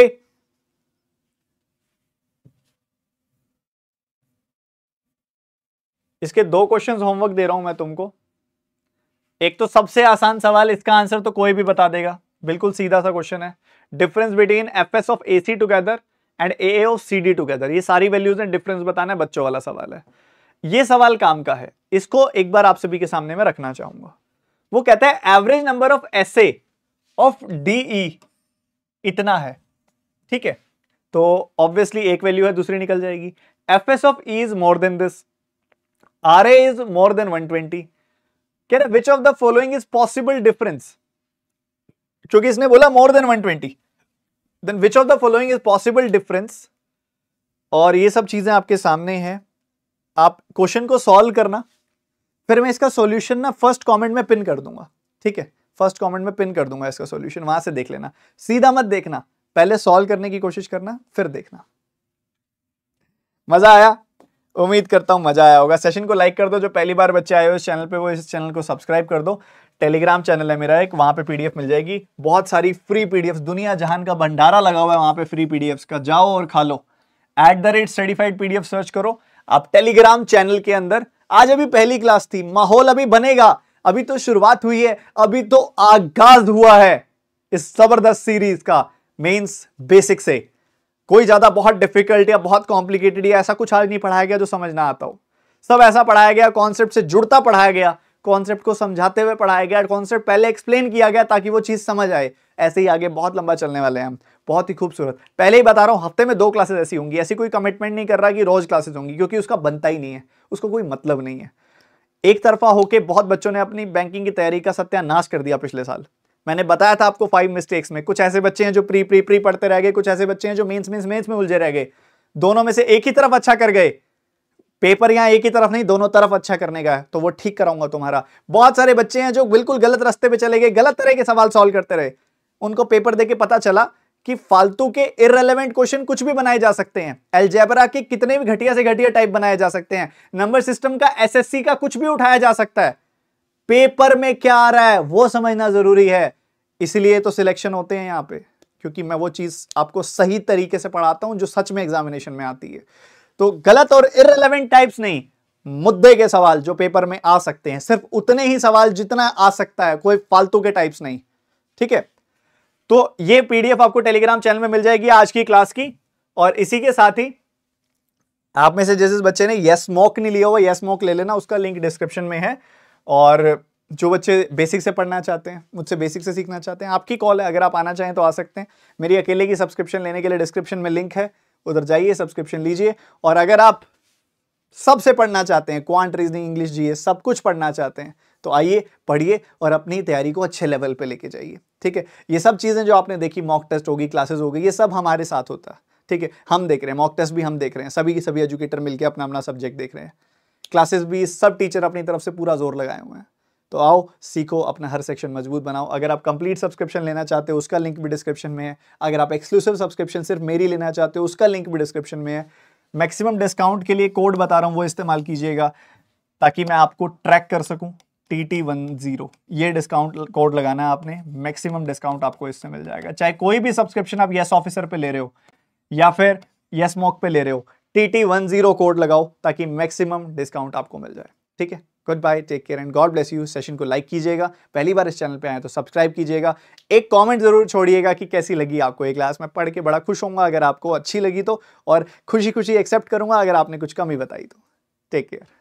इसके दो क्वेश्चन होमवर्क दे रहा हूं मैं तुमको एक तो सबसे आसान सवाल इसका आंसर तो कोई भी बता देगा बिल्कुल सीधा सा क्वेश्चन है difference between F S of A C together and A of C D together ये सारी वैल्यूज में डिफरेंस बताना है बच्चों वाला सवाल है ये सवाल काम का है इसको एक बार आप सभी के सामने में रखना चाहूंगा वो कहता है average number of S A of D E इतना है ठीक है तो ऑब्वियसली एक वैल्यू है दूसरी निकल जाएगी F S of E is more than this R A is more than 120 कह रहे which of the following is possible difference क्योंकि इसने बोला more than 120 then which of the following is possible difference और ये सब चीजें आपके सामने हैं आप क्वेश्चन को सॉल्व करना फिर मैं इसका सॉल्यूशन ना फर्स्ट कमेंट में पिन कर दूंगा ठीक है फर्स्ट कमेंट में पिन कर दूंगा इसका सॉल्यूशन वहां से देख लेना सीधा मत देखना पहले सॉल्व करने की कोशिश करना फिर देखना मजा आया उम्मीद करता हूं मजा आया होगा सेशन को लाइक कर दो जो पहली बार बच्चे आए हो इस चैनल पे वो इस चैनल को सब्सक्राइब कर दो टेलीग्राम चैनल है मेरा एक वहां पे पीडीएफ मिल जाएगी बहुत सारी फ्री पीडीएफ दुनिया जहान का भंडारा लगा हुआ है वहां पे फ्री पीडीएफ का जाओ और खा लो at the rate certified PDF search करो आप टेलीग्राम चैनल के अंदर आज अभी पहली क्लास थी माहौल अभी बनेगा अभी तो शुरुआत हुई है अभी तो आगाज हुआ है इस जबरदस्त सीरीज का मेंस बेसिक से कोई ज्यादा बहुत डिफिकल्ट या बहुत कॉम्प्लिकेटेड या ऐसा कुछ आज नहीं पढ़ाया गया जो समझ ना आता हो सब ऐसा पढ़ाया गया कॉन्सेप्ट से जुड़ता पढ़ाया गया कॉन्सेप्ट को समझाते हुए पढ़ाया गया कॉन्सेप्ट पहले एक्सप्लेन किया गया ताकि वो चीज़ समझ आए ऐसे ही आगे बहुत लंबा चलने वाले हैं हम बहुत ही खूबसूरत पहले ही बता रहा हूं हफ्ते में दो क्लासेस ऐसी होंगी ऐसी कोई कमिटमेंट नहीं कर रहा कि रोज क्लासेस होंगी क्योंकि उसका बनता ही नहीं है उसको कोई मतलब नहीं है एक तरफा होके बहुत बच्चों ने अपनी बैंकिंग की तैयारी का सत्यानाश कर दिया पिछले साल मैंने बताया था आपको फाइव मिस्टेक्स में कुछ ऐसे बच्चे हैं जो प्री प्री प्री पढ़ते रह गए कुछ ऐसे बच्चे हैं जो मेंस मेंस मेंस में उलझे रह गए दोनों में से एक ही तरफ अच्छा कर गए पेपर यहां एक ही तरफ नहीं दोनों तरफ अच्छा करने का है तो वो ठीक कराऊंगा तुम्हारा बहुत सारे बच्चे हैं जो बिल्कुल गलत रास्ते पर चले गए गलत तरह के सवाल सॉल्व करते रहे उनको पेपर देके पता चला कि फालतू के इरेलीवेंट क्वेश्चन कुछ भी बनाए जा सकते हैं एलजेबरा के कितने भी घटिया से घटिया टाइप बनाए जा सकते हैं नंबर सिस्टम का एसएससी का कुछ भी उठाया जा सकता है पेपर में क्या आ रहा है वो समझना जरूरी है इसलिए तो सिलेक्शन होते हैं यहां पे क्योंकि मैं वो चीज आपको सही तरीके से पढ़ाता हूं जो सच में एग्जामिनेशन में आती है तो गलत और इरेलीवेंट टाइप्स नहीं मुद्दे के सवाल जो पेपर में आ सकते हैं सिर्फ उतने ही सवाल जितना आ सकता है कोई फालतू के टाइप्स नहीं ठीक है तो ये पीडीएफ आपको टेलीग्राम चैनल में मिल जाएगी आज की क्लास की और इसी के साथ ही आप में से जिस जिस बच्चे ने यस मॉक नहीं लिया हुआ यस मॉक ले लेना उसका लिंक डिस्क्रिप्शन में है और जो बच्चे बेसिक से पढ़ना चाहते हैं मुझसे बेसिक से सीखना चाहते हैं आपकी कॉल है अगर आप आना चाहें तो आ सकते हैं मेरी अकेले की सब्सक्रिप्शन लेने के लिए डिस्क्रिप्शन में लिंक है उधर जाइए सब्सक्रिप्शन लीजिए और अगर आप सबसे पढ़ना चाहते हैं क्वांट रीजनिंग इंग्लिश जी सब कुछ पढ़ना चाहते हैं तो आइए पढ़िए और अपनी तैयारी को अच्छे लेवल पर लेके जाइए ठीक है ये सब चीज़ें जो आपने देखी मॉक टेस्ट होगी क्लासेज होगी ये सब हमारे साथ होता है ठीक है हम देख रहे हैं मॉक टेस्ट भी हम देख रहे हैं सभी के सभी एजुकेटर मिलकर अपना अपना सब्जेक्ट देख रहे हैं क्लासेस भी सब टीचर अपनी तरफ से पूरा जोर लगाए हुए हैं तो आओ सीखो अपना हर सेक्शन मजबूत बनाओ अगर आप कंप्लीट सब्सक्रिप्शन लेना चाहते हो उसका लिंक भी डिस्क्रिप्शन में है अगर आप एक्सक्लूसिव सब्सक्रिप्शन सिर्फ मेरी लेना चाहते हो उसका लिंक भी डिस्क्रिप्शन में है मैक्सिमम डिस्काउंट के लिए कोड बता रहा हूँ वो इस्तेमाल कीजिएगा ताकि मैं आपको ट्रैक कर सकूँ टी टी वन जीरो ये डिस्काउंट कोड लगाना है आपने मैक्सिमम डिस्काउंट आपको इससे मिल जाएगा चाहे कोई भी सब्सक्रिप्शन आप येस ऑफिसर पे ले रहे हो या फिर यस मॉक पे ले रहे हो T T one zero code लगाओ ताकि मैक्सिमम डिस्काउंट आपको मिल जाए ठीक है goodbye take care and God bless you session को लाइक कीजिएगा पहली बार इस चैनल पे आए तो सब्सक्राइब कीजिएगा एक कमेंट जरूर छोड़िएगा कि कैसी लगी आपको एक क्लास में पढ़ के बड़ा खुश होऊंगा अगर आपको अच्छी लगी तो और खुशी खुशी एक्सेप्ट करूंगा अगर आपने कुछ कमी बताई तो टेक केयर